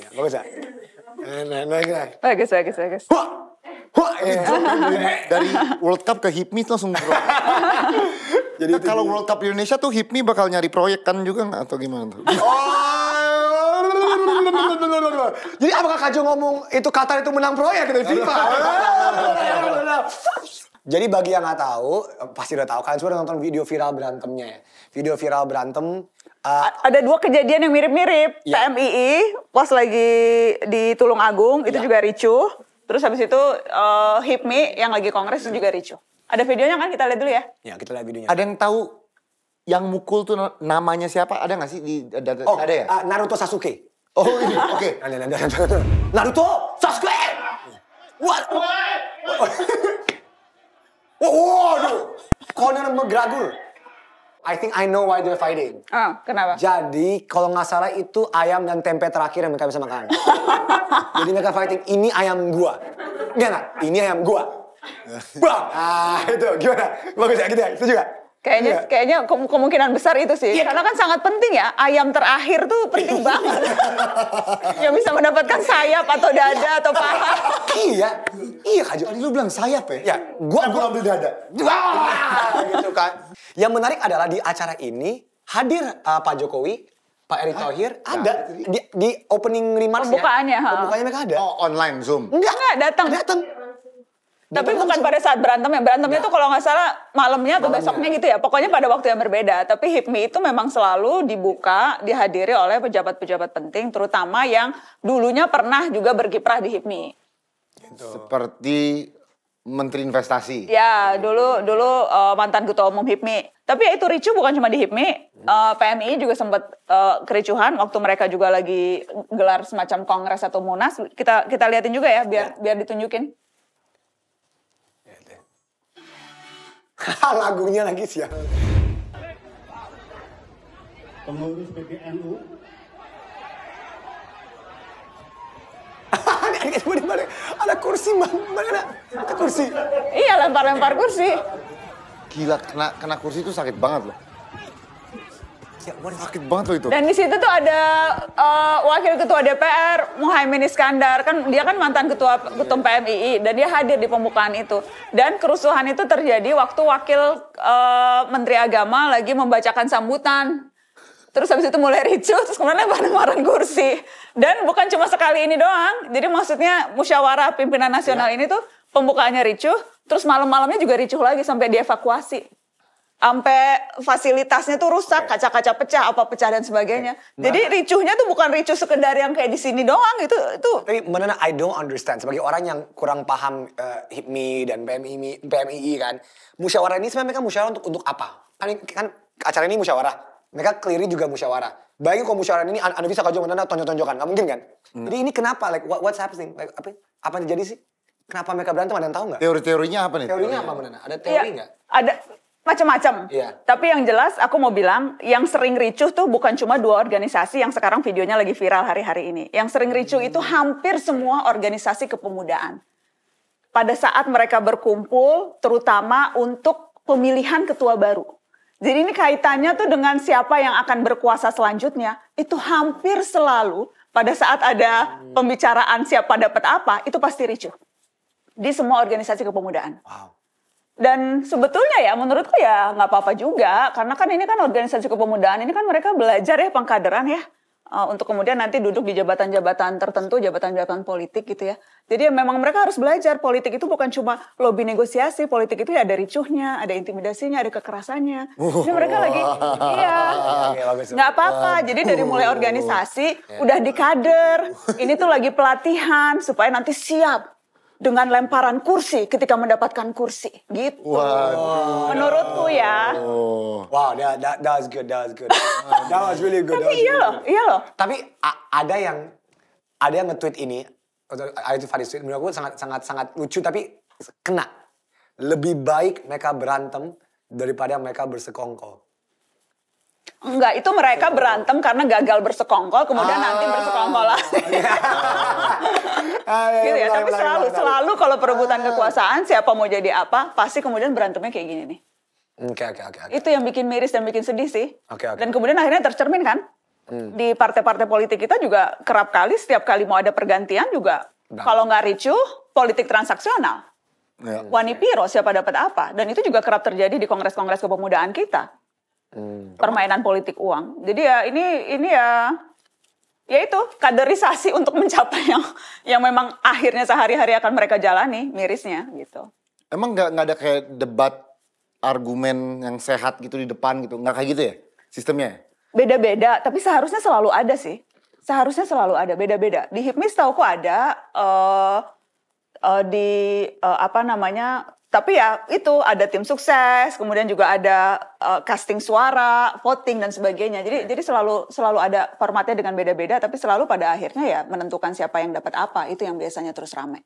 Ya, bagus ya? Eh, nah, nah, nah. Bagus, bagus, bagus. Wah! Wah! Eh. [laughs] Dari World Cup ke Hipmi Me langsung [laughs] Jadi nah, kalau World Cup Indonesia tuh Hipmi bakal nyari proyek kan juga nggak atau gimana tuh? [laughs] Oh, jadi apakah Kajo ngomong itu Qatar itu menang proyek dari FIFA? Jadi bagi yang nggak tahu, eh, pasti udah tahu kalian sudah nonton video viral berantemnya ya. Video viral berantem. Uh, ada dua kejadian yang mirip-mirip. Yeah. TMII pas lagi di Tulung Agung itu iya. juga ricu. Terus habis itu uh, HIPMI yang lagi kongres itu juga ricu. Ada videonya kan kita lihat dulu ya? Ya kita lihat videonya. Ada yang tahu yang mukul tuh namanya siapa? Ada nggak sih di ada, oh, ada ya? Uh, Naruto Sasuke. Oh iya, [laughs] oke. Okay. Iya. Nah, Naruto Sasuke. Iya. What? What? Oh. [laughs] Waduh, Conor McGregor. I think I know why they're fighting. Ah, kenapa? Jadi kalau nggak salah itu ayam dan tempe terakhir yang mereka bisa makan. [laughs] Jadi mereka fighting, ini ayam gua. Enggak, iya ini ayam gua. Bang! Ah, itu gimana? Bagus ya, gitu ya? Setuju gak? Kayaknya iya. kayaknya kemungkinan besar itu sih. Iya. Karena kan sangat penting ya, ayam terakhir tuh penting iya. banget. yang bisa mendapatkan sayap atau iya. dada iya. atau paha. iya. Iya Kak Tadi lu bilang sayap ya? Ya. Gua, gak kan gua, ambil dada. Wah, gitu kan. Yang menarik adalah di acara ini hadir uh, Pak Jokowi Pak Erick Thohir ada di, di opening remarks Pembukaannya. Pembukaannya mereka ada. Oh, online Zoom. Enggak, enggak datang. Datang. Tapi bukan pada saat berantem ya. Berantemnya itu kalau nggak salah malamnya atau malamnya. besoknya gitu ya. Pokoknya pada waktu yang berbeda. Tapi HIPMI itu memang selalu dibuka, dihadiri oleh pejabat-pejabat penting. Terutama yang dulunya pernah juga berkiprah di HIPMI. Gitu. Seperti Menteri Investasi. Ya, dulu dulu uh, mantan Ketua Umum HIPMI. Tapi ya itu ricu bukan cuma di HIPMI. Uh, eh, PMI juga sempat uh, eh, kericuhan waktu mereka juga lagi gelar semacam kongres atau munas. Kita kita liatin juga ya biar ya. biar ditunjukin. [laughs] Lagunya lagi siapa? Pengurus PBNU [laughs] ada kursi mana? Ada kursi. Iya lempar-lempar kursi. Gila kena kena kursi itu sakit banget loh. Ya, sakit banget itu. Dan di situ tuh ada uh, wakil ketua DPR Muhaimin Iskandar kan dia kan mantan ketua ketum iya. PMII dan dia hadir di pembukaan itu. Dan kerusuhan itu terjadi waktu wakil uh, Menteri Agama lagi membacakan sambutan. Terus habis itu mulai ricu, terus kemana lempar-lemparan kursi. Dan bukan cuma sekali ini doang. Jadi maksudnya musyawarah pimpinan nasional ya. ini tuh pembukaannya ricuh, terus malam-malamnya juga ricuh lagi sampai dievakuasi sampai fasilitasnya tuh rusak, kaca-kaca pecah, apa pecah dan sebagainya. Okay. Nah. Jadi ricuhnya tuh bukan ricuh sekedar yang kayak di sini doang itu itu. Tapi menurut I don't understand sebagai orang yang kurang paham uh, HIPMI dan PMI PMII kan. Musyawarah ini sebenarnya kan musyawarah untuk untuk apa? Kan kan acara ini musyawarah. Mereka clearly juga musyawarah. Bayangin kalau musyawarah ini Anda bisa kajung Anda tonjok-tonjokan, nggak mungkin kan? Hmm. Jadi ini kenapa like what, what's happening? Like apa apa yang terjadi sih? Kenapa mereka berantem? Ada yang tahu nggak? Teori-teorinya apa nih? Teorinya, teorinya apa, iya. Menana? Ada teori iya. nggak? Ya, ada macam-macam. Yeah. Tapi yang jelas aku mau bilang yang sering ricuh tuh bukan cuma dua organisasi yang sekarang videonya lagi viral hari-hari ini. Yang sering ricuh hmm. itu hampir semua organisasi kepemudaan. Pada saat mereka berkumpul terutama untuk pemilihan ketua baru. Jadi ini kaitannya tuh dengan siapa yang akan berkuasa selanjutnya, itu hampir selalu pada saat ada hmm. pembicaraan siapa dapat apa, itu pasti ricuh. Di semua organisasi kepemudaan. Wow. Dan sebetulnya ya menurutku ya nggak apa-apa juga karena kan ini kan organisasi kepemudaan ini kan mereka belajar ya pengkaderan ya eh, untuk kemudian nanti duduk di jabatan-jabatan tertentu, jabatan-jabatan politik gitu ya. Jadi ya memang mereka harus belajar politik itu bukan cuma lobby negosiasi, politik itu ya ada ricuhnya, ada intimidasinya, ada kekerasannya. Jadi mereka lagi [laughs] iya. nggak apa-apa. Jadi dari mulai uh. organisasi ya. udah di kader, ini tuh lagi pelatihan supaya nanti siap dengan lemparan kursi ketika mendapatkan kursi gitu. wow. Menurutku ya. Oh. Wow, that, that, that was good, that was good. [laughs] that was really good. Tapi iya loh, iya loh. Tapi ada yang ada yang nge-tweet ini, ada itu Faris tweet, menurutku sangat sangat sangat lucu tapi kena. Lebih baik mereka berantem daripada mereka bersekongkol. Enggak, itu mereka berantem karena gagal bersekongkol, kemudian ah. nanti bersekongkol lagi. [laughs] Ah. [laughs] Ah, ya, ya, gitu ya. Tapi selalu, selalu kalau perebutan ah. kekuasaan siapa mau jadi apa, pasti kemudian berantemnya kayak gini nih. Oke, oke, oke. Itu yang bikin miris dan bikin sedih sih. Oke, oke. Dan kemudian akhirnya tercermin kan? Hmm. Di partai-partai politik kita juga kerap kali setiap kali mau ada pergantian juga kalau nggak ricuh, politik transaksional. Ya. piro siapa dapat apa? Dan itu juga kerap terjadi di kongres-kongres kepemudaan kita. Hmm. Permainan politik uang. Jadi ya ini ini ya ya itu kaderisasi untuk mencapai yang yang memang akhirnya sehari-hari akan mereka jalani mirisnya gitu. Emang nggak nggak ada kayak debat argumen yang sehat gitu di depan gitu nggak kayak gitu ya sistemnya? Ya? Beda-beda tapi seharusnya selalu ada sih seharusnya selalu ada beda-beda di hipmis tahu kok ada uh, uh, di uh, apa namanya tapi ya itu ada tim sukses, kemudian juga ada uh, casting suara, voting dan sebagainya. Jadi iya. jadi selalu selalu ada formatnya dengan beda-beda, tapi selalu pada akhirnya ya menentukan siapa yang dapat apa itu yang biasanya terus ramai.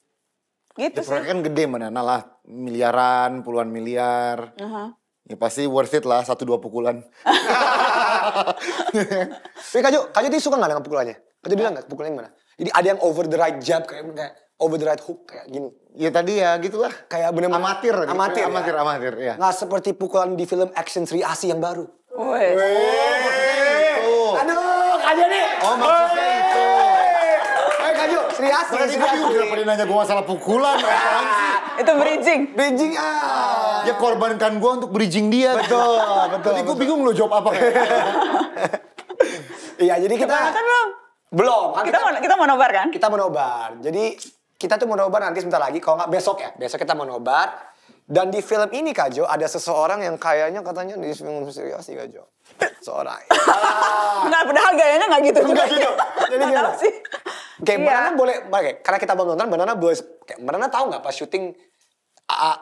Gitu ya, sih. kan gede mana, lah miliaran, puluhan miliar. Uh -huh. Ya pasti worth it lah satu dua pukulan. [laughs] Tapi Kak Jo, Kak suka nggak dengan pukulannya? kaju bilang nggak pukulannya gimana? Jadi ada yang over the right jab kayak, kayak over the right hook kayak gini. Ya tadi ya gitulah. Kayak benar-benar amatir, amatir, gitu. amatir, ya. amatir, amatir, ya. Nggak seperti pukulan di film action Sri Asi yang baru. Wes. Oh, Aduh, Kak nih. Oh, maksudnya itu. Eh, Kak Sri Asi, Sri Asi. pernah nanya gue masalah pukulan, Itu bridging. Bridging, ah. Ya korbankan gue untuk bridging dia. Betul, betul. Tadi gue bingung lo jawab apa. Iya, jadi kita... belum? Belum. kita, kita, mau, kita mau nobar kan? Kita mau nobar. Jadi kita tuh mau nobar nanti sebentar lagi, kalau nggak besok ya, besok kita mau nobar. Dan di film ini Kak Jo, ada seseorang yang kayaknya katanya di film serius sih Kak Jo. Seorang. [laughs] Enggak, padahal gayanya nggak gitu. juga. gitu. Jadi gimana? sih. Kayak iya. Banana boleh, kayak, karena kita belum nonton, Banana boleh, kayak, Banana tahu nggak pas syuting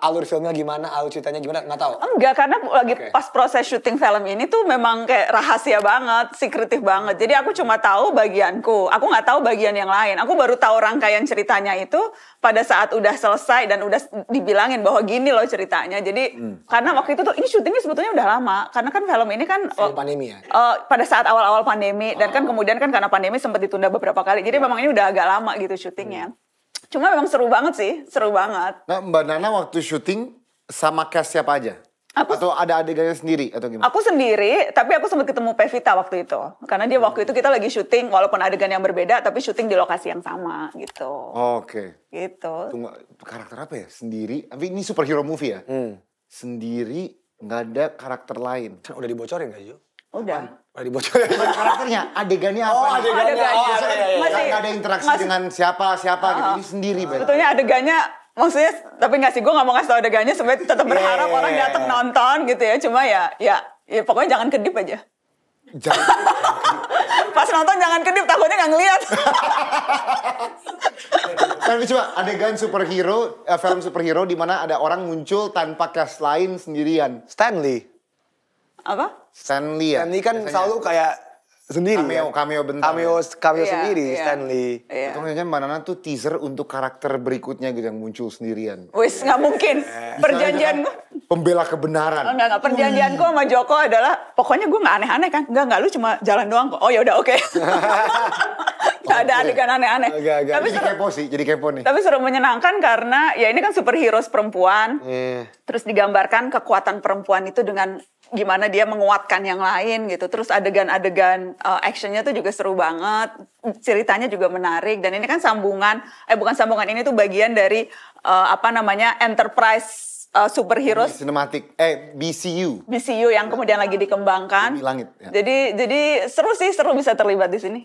alur filmnya gimana, alur ceritanya gimana, nggak tahu. Enggak, karena lagi okay. pas proses syuting film ini tuh memang kayak rahasia banget, sekretif banget. Jadi aku cuma tahu bagianku, aku nggak tahu bagian yang lain. Aku baru tahu rangkaian ceritanya itu pada saat udah selesai dan udah dibilangin bahwa gini loh ceritanya. Jadi hmm. karena waktu itu tuh ini syutingnya sebetulnya udah lama, karena kan film ini kan oh, pandemi ya. Uh, pada saat awal-awal pandemi oh. dan kan oh. kemudian kan karena pandemi sempat ditunda beberapa kali. Jadi ya. memang ini udah agak lama gitu syutingnya. Hmm. Cuma memang seru banget sih, seru banget. Nah, Mbak Nana waktu syuting sama cast siapa aja? Aku, atau ada adegannya sendiri atau gimana? Aku sendiri, tapi aku sempat ketemu Pevita waktu itu. Karena dia waktu itu kita lagi syuting, walaupun adegan yang berbeda, tapi syuting di lokasi yang sama gitu. Oke. Okay. Gitu. Tunggu, karakter apa ya? Sendiri? Tapi ini superhero movie ya? Hmm. Sendiri, nggak ada karakter lain. Kan udah dibocorin gak, oh Udah. Apaan? Wah, dibocorin. Karakternya, adegannya oh, apa? Oh, adegannya. adegannya. Oh, adegannya. Oh, iya, iya, iya. Masih, ada interaksi masih, dengan siapa, siapa uh, gitu. Ini ah, ah. sendiri. Uh, Betulnya adegannya maksudnya tapi nggak sih gue nggak mau ngasih tau adegannya sebenarnya tetap berharap orang datang nonton gitu ya cuma ya ya ya pokoknya jangan kedip aja jangan pas nonton jangan kedip takutnya nggak ngeliat [laughs] tapi coba adegan superhero eh, film superhero di mana ada orang muncul tanpa cast lain sendirian Stanley apa? Stanley ya. Stanley kan biasanya. selalu kayak sendiri cameo ya? cameo bentar cameo cameo yeah, sendiri yeah. Stanley yeah. itu maksudnya mbak Nana tuh teaser untuk karakter berikutnya gitu yang muncul sendirian wis nggak mungkin iya. perjanjian kan gue. pembela kebenaran. Oh, enggak, enggak. gue sama Joko adalah pokoknya gue nggak aneh-aneh kan. Enggak, enggak lu cuma jalan doang kok. Oh ya udah oke. Okay. [laughs] ada adegan aneh-aneh. Tapi jadi kepo sih, jadi kepo nih. Tapi seru menyenangkan karena ya ini kan superhero perempuan. Yeah. Terus digambarkan kekuatan perempuan itu dengan gimana dia menguatkan yang lain gitu. Terus adegan-adegan uh, actionnya tuh juga seru banget, ceritanya juga menarik. Dan ini kan sambungan, eh bukan sambungan ini tuh bagian dari uh, apa namanya enterprise uh, superhero sinematik eh, eh BCU BCU yang kemudian lagi dikembangkan di langit ya. jadi jadi seru sih seru bisa terlibat di sini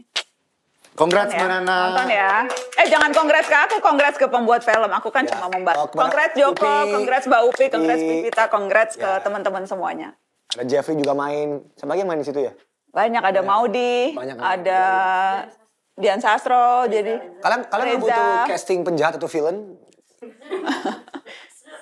Congrats ya. Nana. Nonton ya. Eh jangan kongres ke aku, kongres ke pembuat film. Aku kan ya. cuma membantu. Oh, kongres Joko, Upi. kongres Mbak Upi, kongres Pipita, kongres ya. ke teman-teman semuanya. Ada Jeffrey juga main. Siapa lagi main di situ ya? Banyak, ada Banyak. Maudi, Banyak ada ya. Dian Sastro, jadi Kalian kalian Reza. butuh casting penjahat atau villain? [laughs]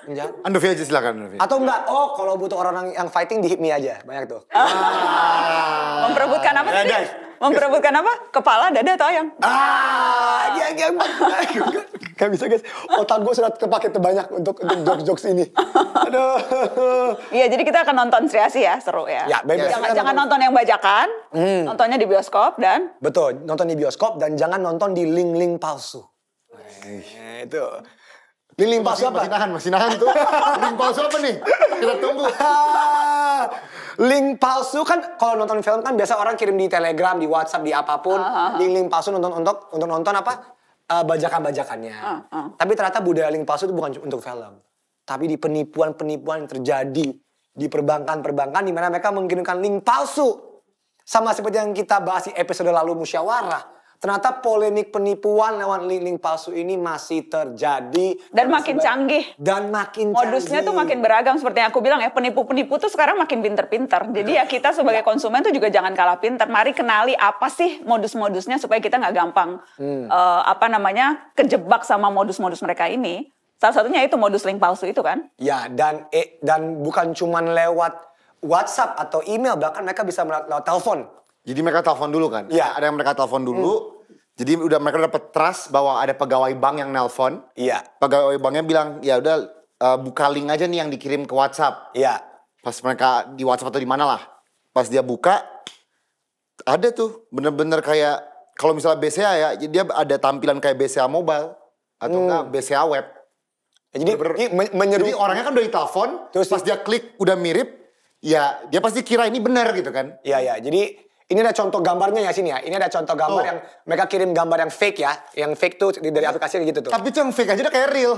penjahat? Andovi aja silakan Andovi. Atau enggak, oh kalau butuh orang yang fighting di hit me aja, banyak tuh. Ah. [laughs] Memperebutkan apa sih? Eh, Memperebutkan apa? Kepala, dada, atau ayam? Ah, iya iya [laughs] Gak bisa guys. Otak gue sudah terpakai terbanyak untuk untuk jokes-jokes ini. Aduh. Iya, jadi kita akan nonton Sriasi ya, seru ya. Ya, bebas. Jangan, jangan nonton yang bajakan. Hmm. Nontonnya di bioskop dan. Betul, nonton di bioskop dan jangan nonton di link-link palsu. Eh, itu Lilin palsu apa? Masih nahan, masih nahan tuh. [laughs] link palsu apa nih? Kita tunggu. [laughs] link palsu kan kalau nonton film kan biasa orang kirim di Telegram, di WhatsApp, di apapun. Ah, ah, ah. Link link palsu nonton untuk untuk nonton apa? Uh, bajakan-bajakannya. Uh, uh. Tapi ternyata budaya link palsu itu bukan untuk film. Tapi di penipuan-penipuan yang terjadi di perbankan-perbankan di mana mereka mengirimkan link palsu. Sama seperti yang kita bahas di episode lalu musyawarah ternyata polemik penipuan lewat link-link palsu ini masih terjadi dan makin sebaik, canggih dan makin modusnya canggih. tuh makin beragam seperti yang aku bilang ya penipu-penipu tuh sekarang makin pinter-pinter jadi ya kita sebagai iya. konsumen tuh juga jangan kalah pinter mari kenali apa sih modus-modusnya supaya kita nggak gampang hmm. uh, apa namanya kejebak sama modus-modus mereka ini salah satunya itu modus link palsu itu kan ya dan eh, dan bukan cuman lewat WhatsApp atau email bahkan mereka bisa lewat telepon jadi mereka telepon dulu kan? Iya. Ada yang mereka telepon dulu. Hmm. Jadi udah mereka dapat trust bahwa ada pegawai bank yang nelpon. Iya. Pegawai banknya bilang, ya udah uh, buka link aja nih yang dikirim ke WhatsApp. Iya. Pas mereka di WhatsApp atau di mana lah. Pas dia buka, ada tuh bener-bener kayak kalau misalnya BCA ya, dia ada tampilan kayak BCA mobile atau hmm. enggak BCA web. Jadi, Bener -bener, menyeru... jadi orangnya kan udah ditelepon, terus pas dia klik udah mirip, ya dia pasti kira ini benar gitu kan? Iya ya, jadi ini ada contoh gambarnya ya sini ya. Ini ada contoh gambar oh. yang mereka kirim gambar yang fake ya. Yang fake tuh dari aplikasi gitu tuh. Tapi itu yang fake aja udah kayak real.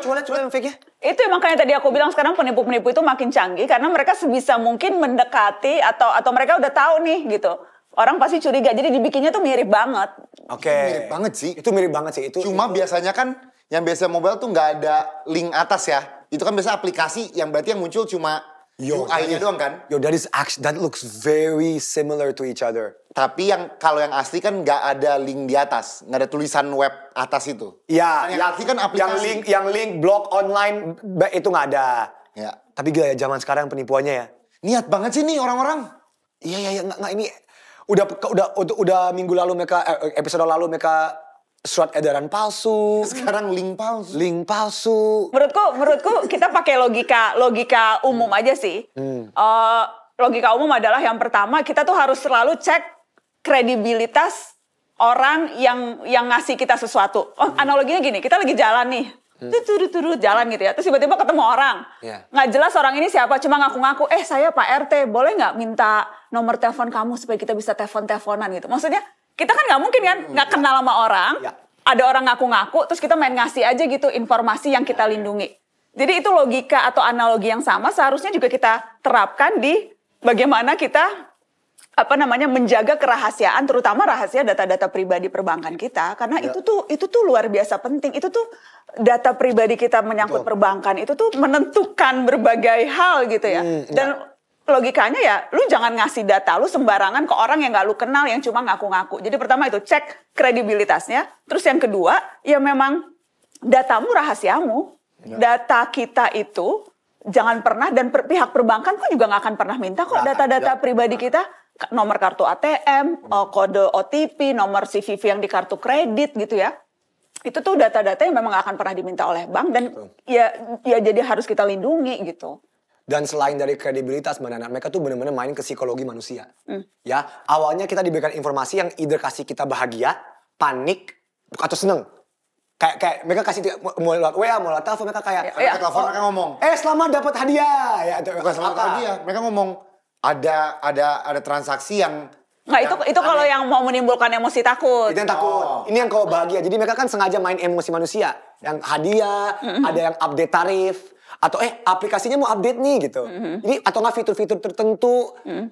coba lihat coba yang fake ya. Itu yang makanya tadi aku bilang sekarang penipu-penipu itu makin canggih karena mereka sebisa mungkin mendekati atau atau mereka udah tahu nih gitu orang pasti curiga. Jadi dibikinnya tuh mirip banget. Oke. Okay. Mirip banget sih. Itu mirip banget sih. Itu. Cuma itu. biasanya kan yang biasa mobile tuh nggak ada link atas ya. Itu kan biasa aplikasi yang berarti yang muncul cuma UI-nya doang kan? Yo, that is actually, that looks very similar to each other. Tapi yang kalau yang asli kan nggak ada link di atas, nggak ada tulisan web atas itu. Iya. Yang, yang asli kan aplikasi. Yang link, yang link blog online itu nggak ada. Ya. Tapi gila ya zaman sekarang penipuannya ya. Niat banget sih nih orang-orang. Iya iya iya nggak ini udah udah udah minggu lalu mereka eh, episode lalu mereka surat edaran palsu, sekarang link palsu. Link palsu. Menurutku, menurutku kita pakai logika logika umum aja sih. Hmm. Uh, logika umum adalah yang pertama kita tuh harus selalu cek kredibilitas orang yang yang ngasih kita sesuatu. Oh, hmm. Analoginya gini, kita lagi jalan nih. Hmm. Turut-turut jalan gitu ya. Terus tiba-tiba ketemu orang. Yeah. Nggak jelas orang ini siapa, cuma ngaku-ngaku, eh saya Pak RT, boleh nggak minta nomor telepon kamu supaya kita bisa telepon-teleponan gitu. Maksudnya kita kan nggak mungkin kan iya. nggak kenal sama orang, ya. ada orang ngaku-ngaku, terus kita main ngasih aja gitu informasi yang kita iya. lindungi. Jadi itu logika atau analogi yang sama seharusnya juga kita terapkan di bagaimana kita apa namanya menjaga kerahasiaan terutama rahasia data-data pribadi perbankan kita karena ya. itu tuh itu tuh luar biasa penting itu tuh data pribadi kita menyangkut Betul. perbankan itu tuh menentukan berbagai hal gitu ya hmm, iya. dan ya logikanya ya lu jangan ngasih data lu sembarangan ke orang yang gak lu kenal yang cuma ngaku-ngaku. Jadi pertama itu cek kredibilitasnya. Terus yang kedua ya memang datamu rahasiamu. Ya. Data kita itu jangan pernah dan per, pihak perbankan pun juga nggak akan pernah minta kok data-data ya. pribadi kita nomor kartu ATM, hmm. eh, kode OTP, nomor CVV yang di kartu kredit gitu ya itu tuh data-data yang memang gak akan pernah diminta oleh bank dan ya ya jadi harus kita lindungi gitu. Dan selain dari kredibilitas Mbak Nana, mereka tuh benar-benar main ke psikologi manusia. Mm. Ya, awalnya kita diberikan informasi yang either kasih kita bahagia, panik, atau seneng. Kayak, kayak mereka kasih mau lewat WA, mau lewat telepon, mereka kayak... Ya, ya. telepon mereka ngomong. Eh, selamat dapat hadiah! Ya, itu, Bukan selamat hadiah, mereka ngomong ada ada ada transaksi yang Nggak, itu itu kalau yang mau menimbulkan emosi takut. Itu yang takut. Oh. Ini yang kalau bahagia. Jadi mereka kan sengaja main emosi manusia. Yang hadiah, mm -hmm. ada yang update tarif, atau eh aplikasinya mau update nih gitu. Mm-hmm. Jadi atau nggak fitur-fitur tertentu. mm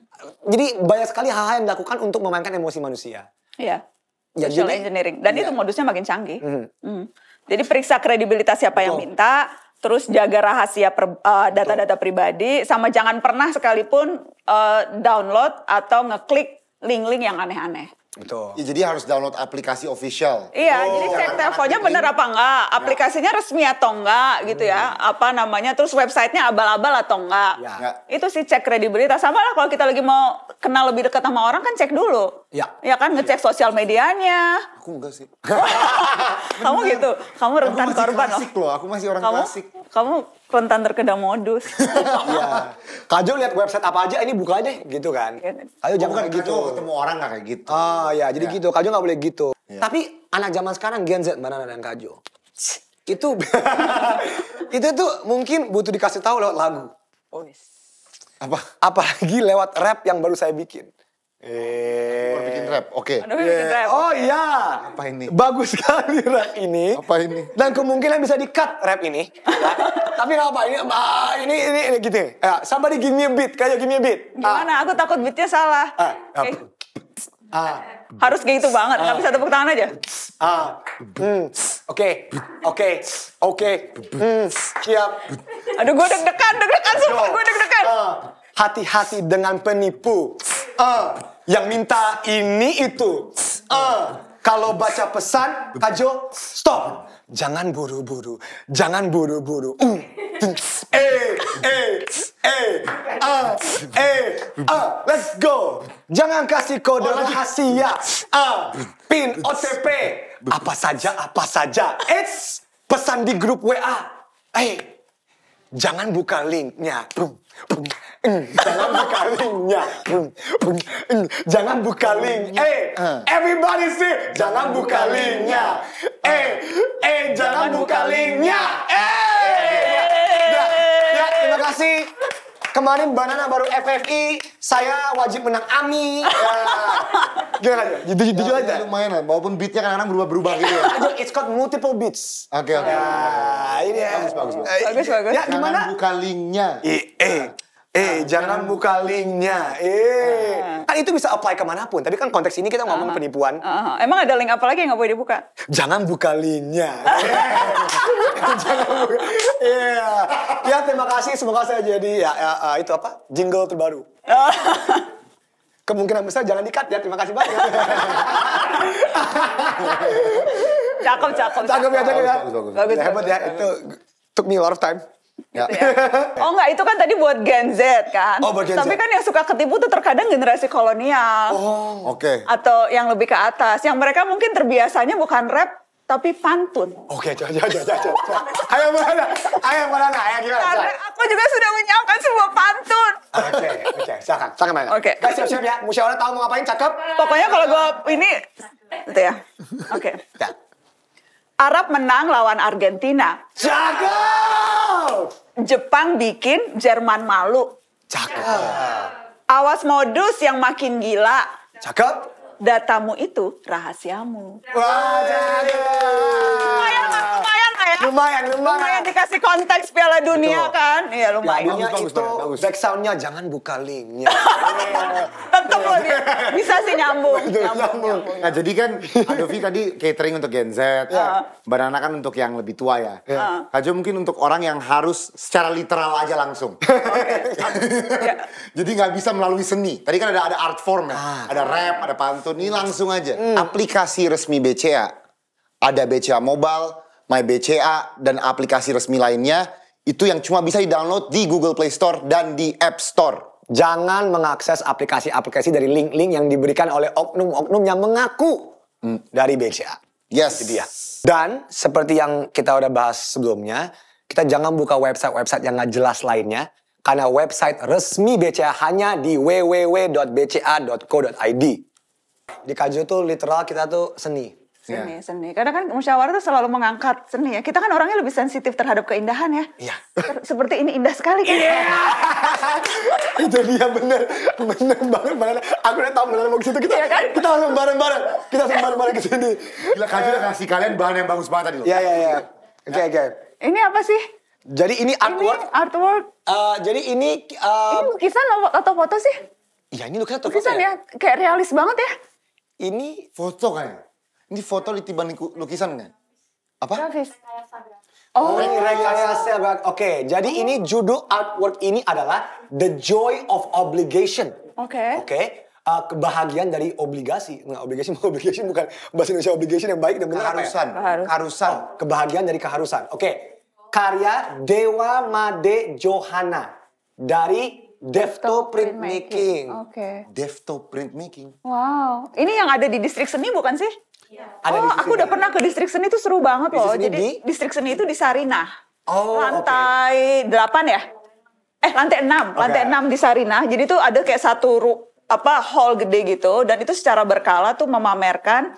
Jadi banyak sekali hal-hal yang dilakukan untuk memainkan emosi manusia. Iya. Yeah. Social jadi, engineering dan itu iya. modusnya makin canggih. Mm-hmm. Mm. Jadi periksa kredibilitas siapa Betul. yang minta, terus jaga rahasia eh, data-data uh, pribadi sama jangan pernah sekalipun uh, download atau ngeklik link-link yang aneh-aneh. Betul. Ya, jadi harus download aplikasi official. Iya, oh, jadi cek teleponnya bener apa enggak, aplikasinya resmi atau enggak gitu ya, hmm. apa namanya, terus websitenya abal-abal atau enggak. Ya. ya. Itu sih cek kredibilitas. Sama lah kalau kita lagi mau kenal lebih dekat sama orang kan cek dulu. Ya. Ya kan ngecek sosial medianya, Aku enggak sih. [laughs] kamu gitu, kamu rentan aku masih korban klasik loh. loh. Aku masih orang kamu, klasik. Kamu rentan terkena modus. [laughs] Iya. Kajo lihat website apa aja, ini buka aja gitu kan. Iya, iya. Kajo jangan kayak gitu. Kajo ketemu orang gak kayak gitu. Ah ya, jadi ya. gitu. Kajo gak boleh gitu. Ya. Tapi anak zaman sekarang Gen Z mana dan Kajo. Itu [laughs] itu tuh mungkin butuh dikasih tahu lewat lagu. Oh, yes. Apa? Apalagi lewat rap yang baru saya bikin. Eh. bikin rap, oke. Okay. Yeah. Oh iya. Apa ini? Bagus sekali rap ini. Apa ini? Dan kemungkinan bisa di-cut rap ini. [laughs] Tapi ngapain apa, ini, ah, ini, ini, ini gitu. Ya, somebody give me a beat, kayak give me a beat. Ah. Gimana, ah. aku takut beatnya salah. Ah. Okay. Ah. Harus kayak gitu banget, nggak ah. bisa tepuk tangan aja. Ah. Hmm. Oke, oke, oke. Hmm. Siap. Aduh, gue deg-degan, deg-degan, sumpah gue deg-degan. Ah. hati-hati dengan penipu. Uh. Yang minta ini itu. Uh, kalau baca pesan, Kajo, stop. Jangan buru-buru, jangan buru-buru. Uh, eh, eh, eh, ah, eh, ah, let's go. Jangan kasih kode oh, rahasia. Ah, pin OTP. Apa saja, apa saja. It's pesan di grup WA. Eh, jangan buka linknya. Mm, jangan buka linknya. Mm, jangan buka link. Eh, eh. everybody sih, jangan buka linknya. Eh, eh, jangan buka linknya. Eh. eh. Ya, ya, terima kasih. Kemarin Banana baru FFI, saya wajib menang AMI. Ya. [laughs] Gimana aja? Jadi jujur ya, aja. Lumayan lah, walaupun beatnya kadang-kadang berubah-berubah gitu ya. [laughs] It's called multiple beats. Oke, oke. Ya, ini ya. Bagus, bagus. Bagus, bagus. Ya, gimana? Jangan buka linknya. Eh, Eh, ah, jangan ah. buka linknya. Eh, ah, ah. kan itu bisa apply kemanapun. Tapi kan konteks ini kita ngomong ah. penipuan. Emang ada link apa lagi yang nggak boleh dibuka? Jangan buka linknya. [laughs] Eh. [laughs] jangan buka. Iya. Yeah. Ya terima kasih. Semoga saya jadi ya, ya uh, itu apa? Jingle terbaru. Kemungkinan besar jangan dikat ya. Terima kasih banyak. cakep, cakep, cakep. Ya, cakep ya, cakep ya. Bagus, bagus. Hebat ya. Itu took me a lot of time. Gitu ya. [laughs] Eh. Oh enggak, itu kan tadi buat Gen Z kan. Oh, buat Gen Z. Tapi kan yang suka ketipu tuh terkadang generasi kolonial. Oh, oke. Okay. Atau yang lebih ke atas. Yang mereka mungkin terbiasanya bukan rap, tapi pantun. Oke, coba, coba, coba, coba. Ayo mana? Ayo mana? Ayo gimana? Karena aku juga sudah menyiapkan sebuah pantun. Oke, okay, oke, okay, silakan. Silakan mana? Oke. Okay. Guys, siap-siap ya. Musyawarah tahu mau ngapain, cakep. Pokoknya kalau gue ini, itu ya. Oke. Okay. Ya. Arab menang lawan Argentina. Cakep! Jepang bikin Jerman malu. Cakep. Awas modus yang makin gila. Cakep. Datamu itu rahasiamu. Wah, cakep ya. Lumayan, lumayan. Lumayan dikasih konteks Piala Dunia Betul. kan. Iya lumayan. Ya, bagus, itu bagus, back soundnya jangan buka linknya. [laughs] Tetep loh dia. Bisa sih nyambung. Betul, nyambung, nyambung. nyambung. Nah jadi kan Adovi tadi catering untuk Gen Z. Yeah. Mbak kan untuk yang lebih tua ya. Yeah. Iya. Kajo mungkin untuk orang yang harus secara literal aja langsung. [laughs] Jadi nggak bisa melalui seni. Tadi kan ada ada art form ya. Ah. Ada rap, ada pantun. Ini langsung aja. Hmm. Aplikasi resmi BCA. Ada BCA Mobile, My BCA dan aplikasi resmi lainnya itu yang cuma bisa di-download di Google Play Store dan di App Store. Jangan mengakses aplikasi-aplikasi dari link-link yang diberikan oleh oknum-oknum yang mengaku hmm. dari BCA. Yes. Itu dia. Dan seperti yang kita udah bahas sebelumnya, kita jangan buka website-website yang nggak jelas lainnya karena website resmi BCA hanya di www.bca.co.id. Di Kajo tuh literal kita tuh seni. Iya. seni yeah. seni karena kan musyawarah tuh selalu mengangkat seni ya kita kan orangnya lebih sensitif terhadap keindahan ya yeah. Iya. seperti ini indah sekali kan yeah. [laughs] itu dia bener bener banget benar aku udah tahu benar mau itu kita yeah, kan? kita langsung bareng bareng kita langsung bareng bareng ke sini gila kaji udah kasih kalian bahan yang bagus banget tadi loh ya ya ya oke iya. oke ini apa sih jadi ini artwork ini artwork uh, jadi ini uh, ini lukisan atau foto sih Iya ini lukisan atau lukisan foto ya? ya kayak realis banget ya ini foto kan ini foto di tiba lukisan kan? Apa? Grafis. Oh. oh. Rekayasa. Oke, okay, jadi ini judul artwork ini adalah The Joy of Obligation. Oke. Okay. Oke. Okay? Uh, eh, kebahagiaan dari obligasi. Nah, obligasi [laughs] obligasi bukan bahasa Indonesia obligation yang baik dan benar keharusan. apa ya? Keharusan. Oh, kebahagiaan dari keharusan. Oke. Okay. Karya Dewa Made Johana dari Defto Printmaking. Oke. Okay. Defto Printmaking. Wow. Ini yang ada di distrik seni bukan sih? Iya. Ada oh, aku udah ya? pernah ke distrik seni itu seru banget loh. Jadi distrik seni itu di Sarinah. Oh, lantai okay. 8 ya? Eh, lantai 6, okay. lantai 6 di Sarinah. Jadi itu ada kayak satu ru apa hall gede gitu dan itu secara berkala tuh memamerkan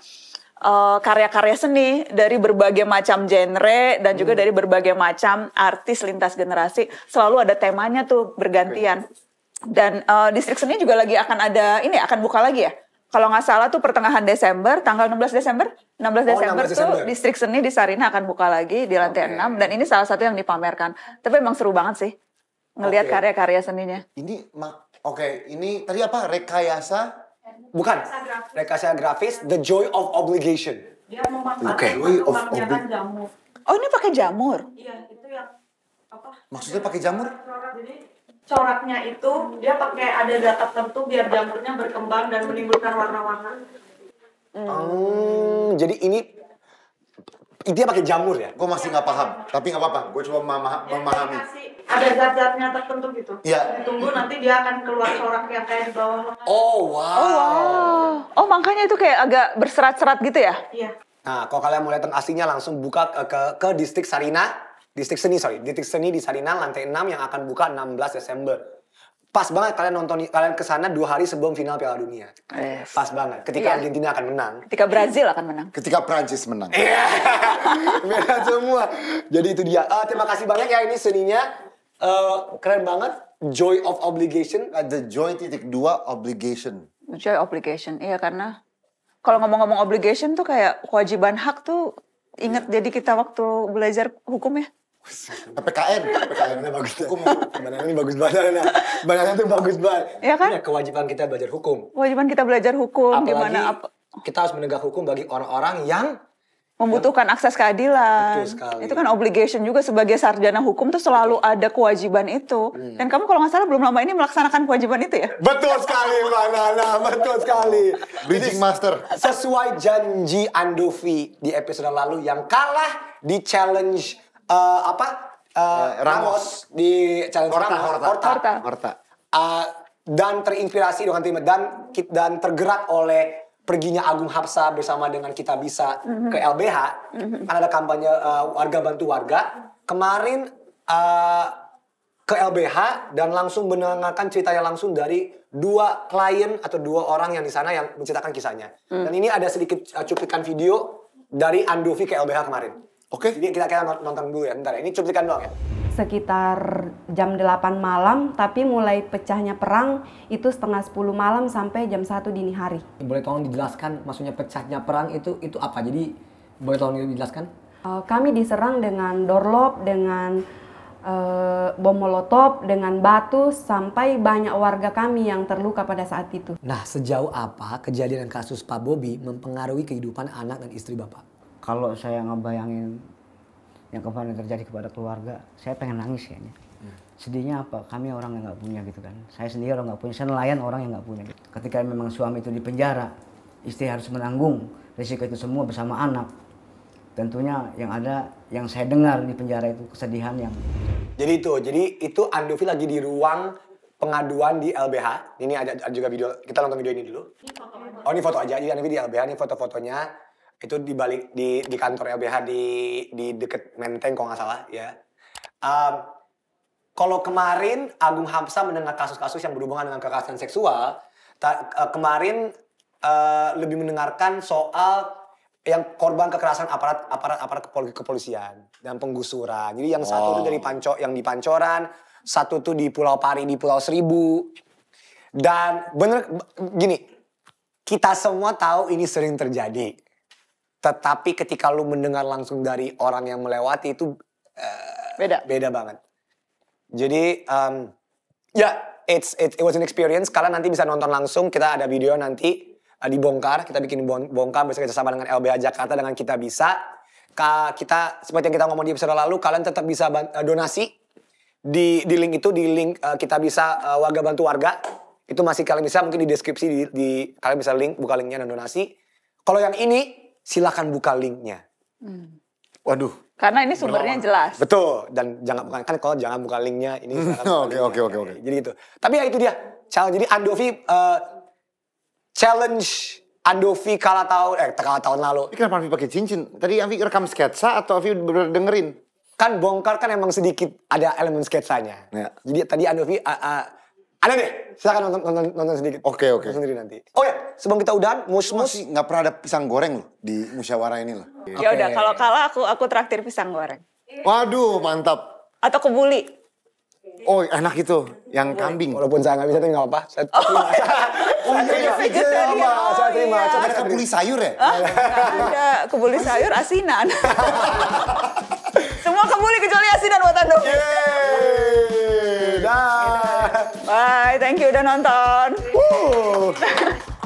eh, karya-karya uh, seni dari berbagai macam genre dan juga hmm. dari berbagai macam artis lintas generasi selalu ada temanya tuh bergantian okay. dan uh, distrik seni juga lagi akan ada ini akan buka lagi ya kalau nggak salah tuh pertengahan Desember, tanggal 16 Desember, 16 Desember, oh, 16 Desember. tuh distrik seni di Sarina akan buka lagi di lantai okay. 6 dan ini salah satu yang dipamerkan. Tapi emang seru banget sih ngelihat okay. karya-karya seninya. Ini oke, okay. ini tadi apa? Rekayasa Bukan. Rekayasa grafis The Joy of Obligation. Dia memanfaatkan okay. Joy of kan jamur. Oh, ini pakai jamur. Iya, itu yang apa? Maksudnya pakai jamur? Jadi coraknya itu dia pakai ada zat tertentu biar jamurnya berkembang dan menimbulkan warna-warna. Hmm. Oh, jadi ini dia pakai jamur ya? Gue masih nggak paham, tapi nggak apa-apa. Gue cuma memah memahami. Ada zat-zatnya tertentu gitu. Iya. Tunggu nanti dia akan keluar corak yang kayak di bawah Oh wow. Oh wow. Oh makanya itu kayak agak berserat-serat gitu ya? Iya. Nah, kalau kalian mau lihat aslinya langsung buka ke, ke, ke distrik Sarina Distrik Seni, sorry. Distrik Seni di Sarinah lantai 6 yang akan buka 16 Desember. Pas banget kalian nonton kalian kesana dua hari sebelum final Piala Dunia. Yes. Pas banget. Ketika yeah. Argentina akan menang. Ketika Brazil akan menang. Ketika Prancis menang. Iya. [laughs] semua. Jadi itu dia. Uh, terima kasih banyak ya ini seninya. Uh, keren banget. Joy of obligation. Uh, the joy titik dua obligation. Joy obligation. Iya karena kalau ngomong-ngomong obligation tuh kayak kewajiban hak tuh ingat jadi kita waktu belajar hukum ya [laughs] PPKN, PPKN-nya bagus hukum. Banana ini bagus banget. Banana itu bagus banget. Ya kan? Iya, kewajiban kita belajar hukum. Kewajiban kita belajar hukum Apalagi gimana Ap kita harus menegak hukum bagi orang-orang yang membutuhkan yang, akses keadilan. Betul sekali. Itu kan obligation juga sebagai sarjana hukum tuh selalu betul. ada kewajiban itu. Hmm. Dan kamu kalau nggak salah belum lama ini melaksanakan kewajiban itu ya? Betul sekali, Mbak Nana. Betul sekali. Bridging Master. Sesuai janji Andovi di episode lalu yang kalah di challenge uh, apa? Uh, Ramos. Ramos di challenge Horta. Horta. Horta. Horta. Horta. Uh, dan terinspirasi dengan tim dan dan tergerak oleh perginya Agung Hapsa bersama dengan kita bisa mm -hmm. ke LBH mm -hmm. kan ada kampanye uh, warga bantu warga kemarin uh, ke LBH dan langsung mendengarkan ceritanya langsung dari dua klien atau dua orang yang di sana yang menceritakan kisahnya. mm. Dan ini ada sedikit uh, cuplikan video dari Andovi ke LBH kemarin. Oke. Okay. Jadi kita kita nonton dulu ya, bentar ya. Ini cuplikan doang ya. Sekitar jam 8 malam, tapi mulai pecahnya perang itu setengah 10 malam sampai jam 1 dini hari. Boleh tolong dijelaskan maksudnya pecahnya perang itu itu apa? Jadi boleh tolong dijelaskan? Eh, kami diserang dengan dorlop, dengan uh, bom molotov dengan batu sampai banyak warga kami yang terluka pada saat itu. Nah, sejauh apa kejadian kasus Pak Bobi mempengaruhi kehidupan anak dan istri Bapak? kalau saya ngebayangin yang kemarin terjadi kepada keluarga, saya pengen nangis ya. Hmm. Sedihnya apa? Kami orang yang nggak punya gitu kan. Saya sendiri orang nggak punya, saya nelayan orang yang nggak punya. Gitu. Ketika memang suami itu di penjara, istri harus menanggung risiko itu semua bersama anak. Tentunya yang ada, yang saya dengar di penjara itu kesedihan yang. Jadi itu, jadi itu Andovi lagi di ruang pengaduan di LBH. Ini ada, juga video, kita nonton video ini dulu. Oh ini foto aja, jadi iya, Andovi di LBH, ini foto-fotonya itu di balik di di kantor LBH di di deket Menteng kalau nggak salah ya. Um, kalau kemarin Agung Hamsa mendengar kasus-kasus yang berhubungan dengan kekerasan seksual, ta, uh, kemarin uh, lebih mendengarkan soal yang korban kekerasan aparat aparat aparat kepolisian dan penggusuran. Jadi yang satu oh. itu dari Panco yang di Pancoran, satu tuh di Pulau Pari di Pulau Seribu. Dan bener gini, kita semua tahu ini sering terjadi. Tetapi ketika lu mendengar langsung dari orang yang melewati itu uh, beda. Beda banget. Jadi um, ya yeah, it's it, it was an experience. Kalian nanti bisa nonton langsung. Kita ada video nanti uh, dibongkar. Kita bikin bongkar bersama kerjasama dengan LBH Jakarta dengan kita bisa. Ka, kita seperti yang kita ngomong di episode lalu, kalian tetap bisa uh, donasi di di link itu di link uh, kita bisa uh, warga bantu warga itu masih kalian bisa mungkin di deskripsi di, di kalian bisa link buka linknya dan donasi. Kalau yang ini silakan buka linknya. Hmm. Waduh. Karena ini sumbernya Bro. jelas. Betul. Dan jangan bukan kan kalau jangan buka linknya ini. Hmm. [laughs] Oke oke oke oke. Jadi itu. Tapi ya itu dia. Challenge. Jadi Andovi uh, challenge Andovi kalah tahun eh kalah tahun lalu. Ini kenapa Andovi pakai cincin? Tadi Andovi rekam sketsa atau Andovi benar dengerin? Kan bongkar kan emang sedikit ada elemen sketsanya. Ya. Jadi tadi Andovi uh, uh, ada deh, saya nonton, nonton, nonton sedikit. Oke okay, oke. Okay. Sendiri nanti. Oh ya, sebelum kita udahan, mus mus nggak pernah ada pisang goreng loh di musyawarah ini loh. Okay. Ya udah, kalau kalah aku aku traktir pisang goreng. Waduh, mantap. Atau kebuli. Oh enak itu, yang Boleh. Iya, kambing. Walaupun saya nggak bisa tapi nggak apa-apa. Saya oh, terima. oh, [laughs] iya, Terima gitu. saya terima. Iya, iya. Coba Terima kebuli sayur ya? Oh, ada kebuli sayur asinan. [laughs] Semua kebuli kecuali asinan buatan dong. Yeay. Dah. Bye, thank you udah nonton. Woo.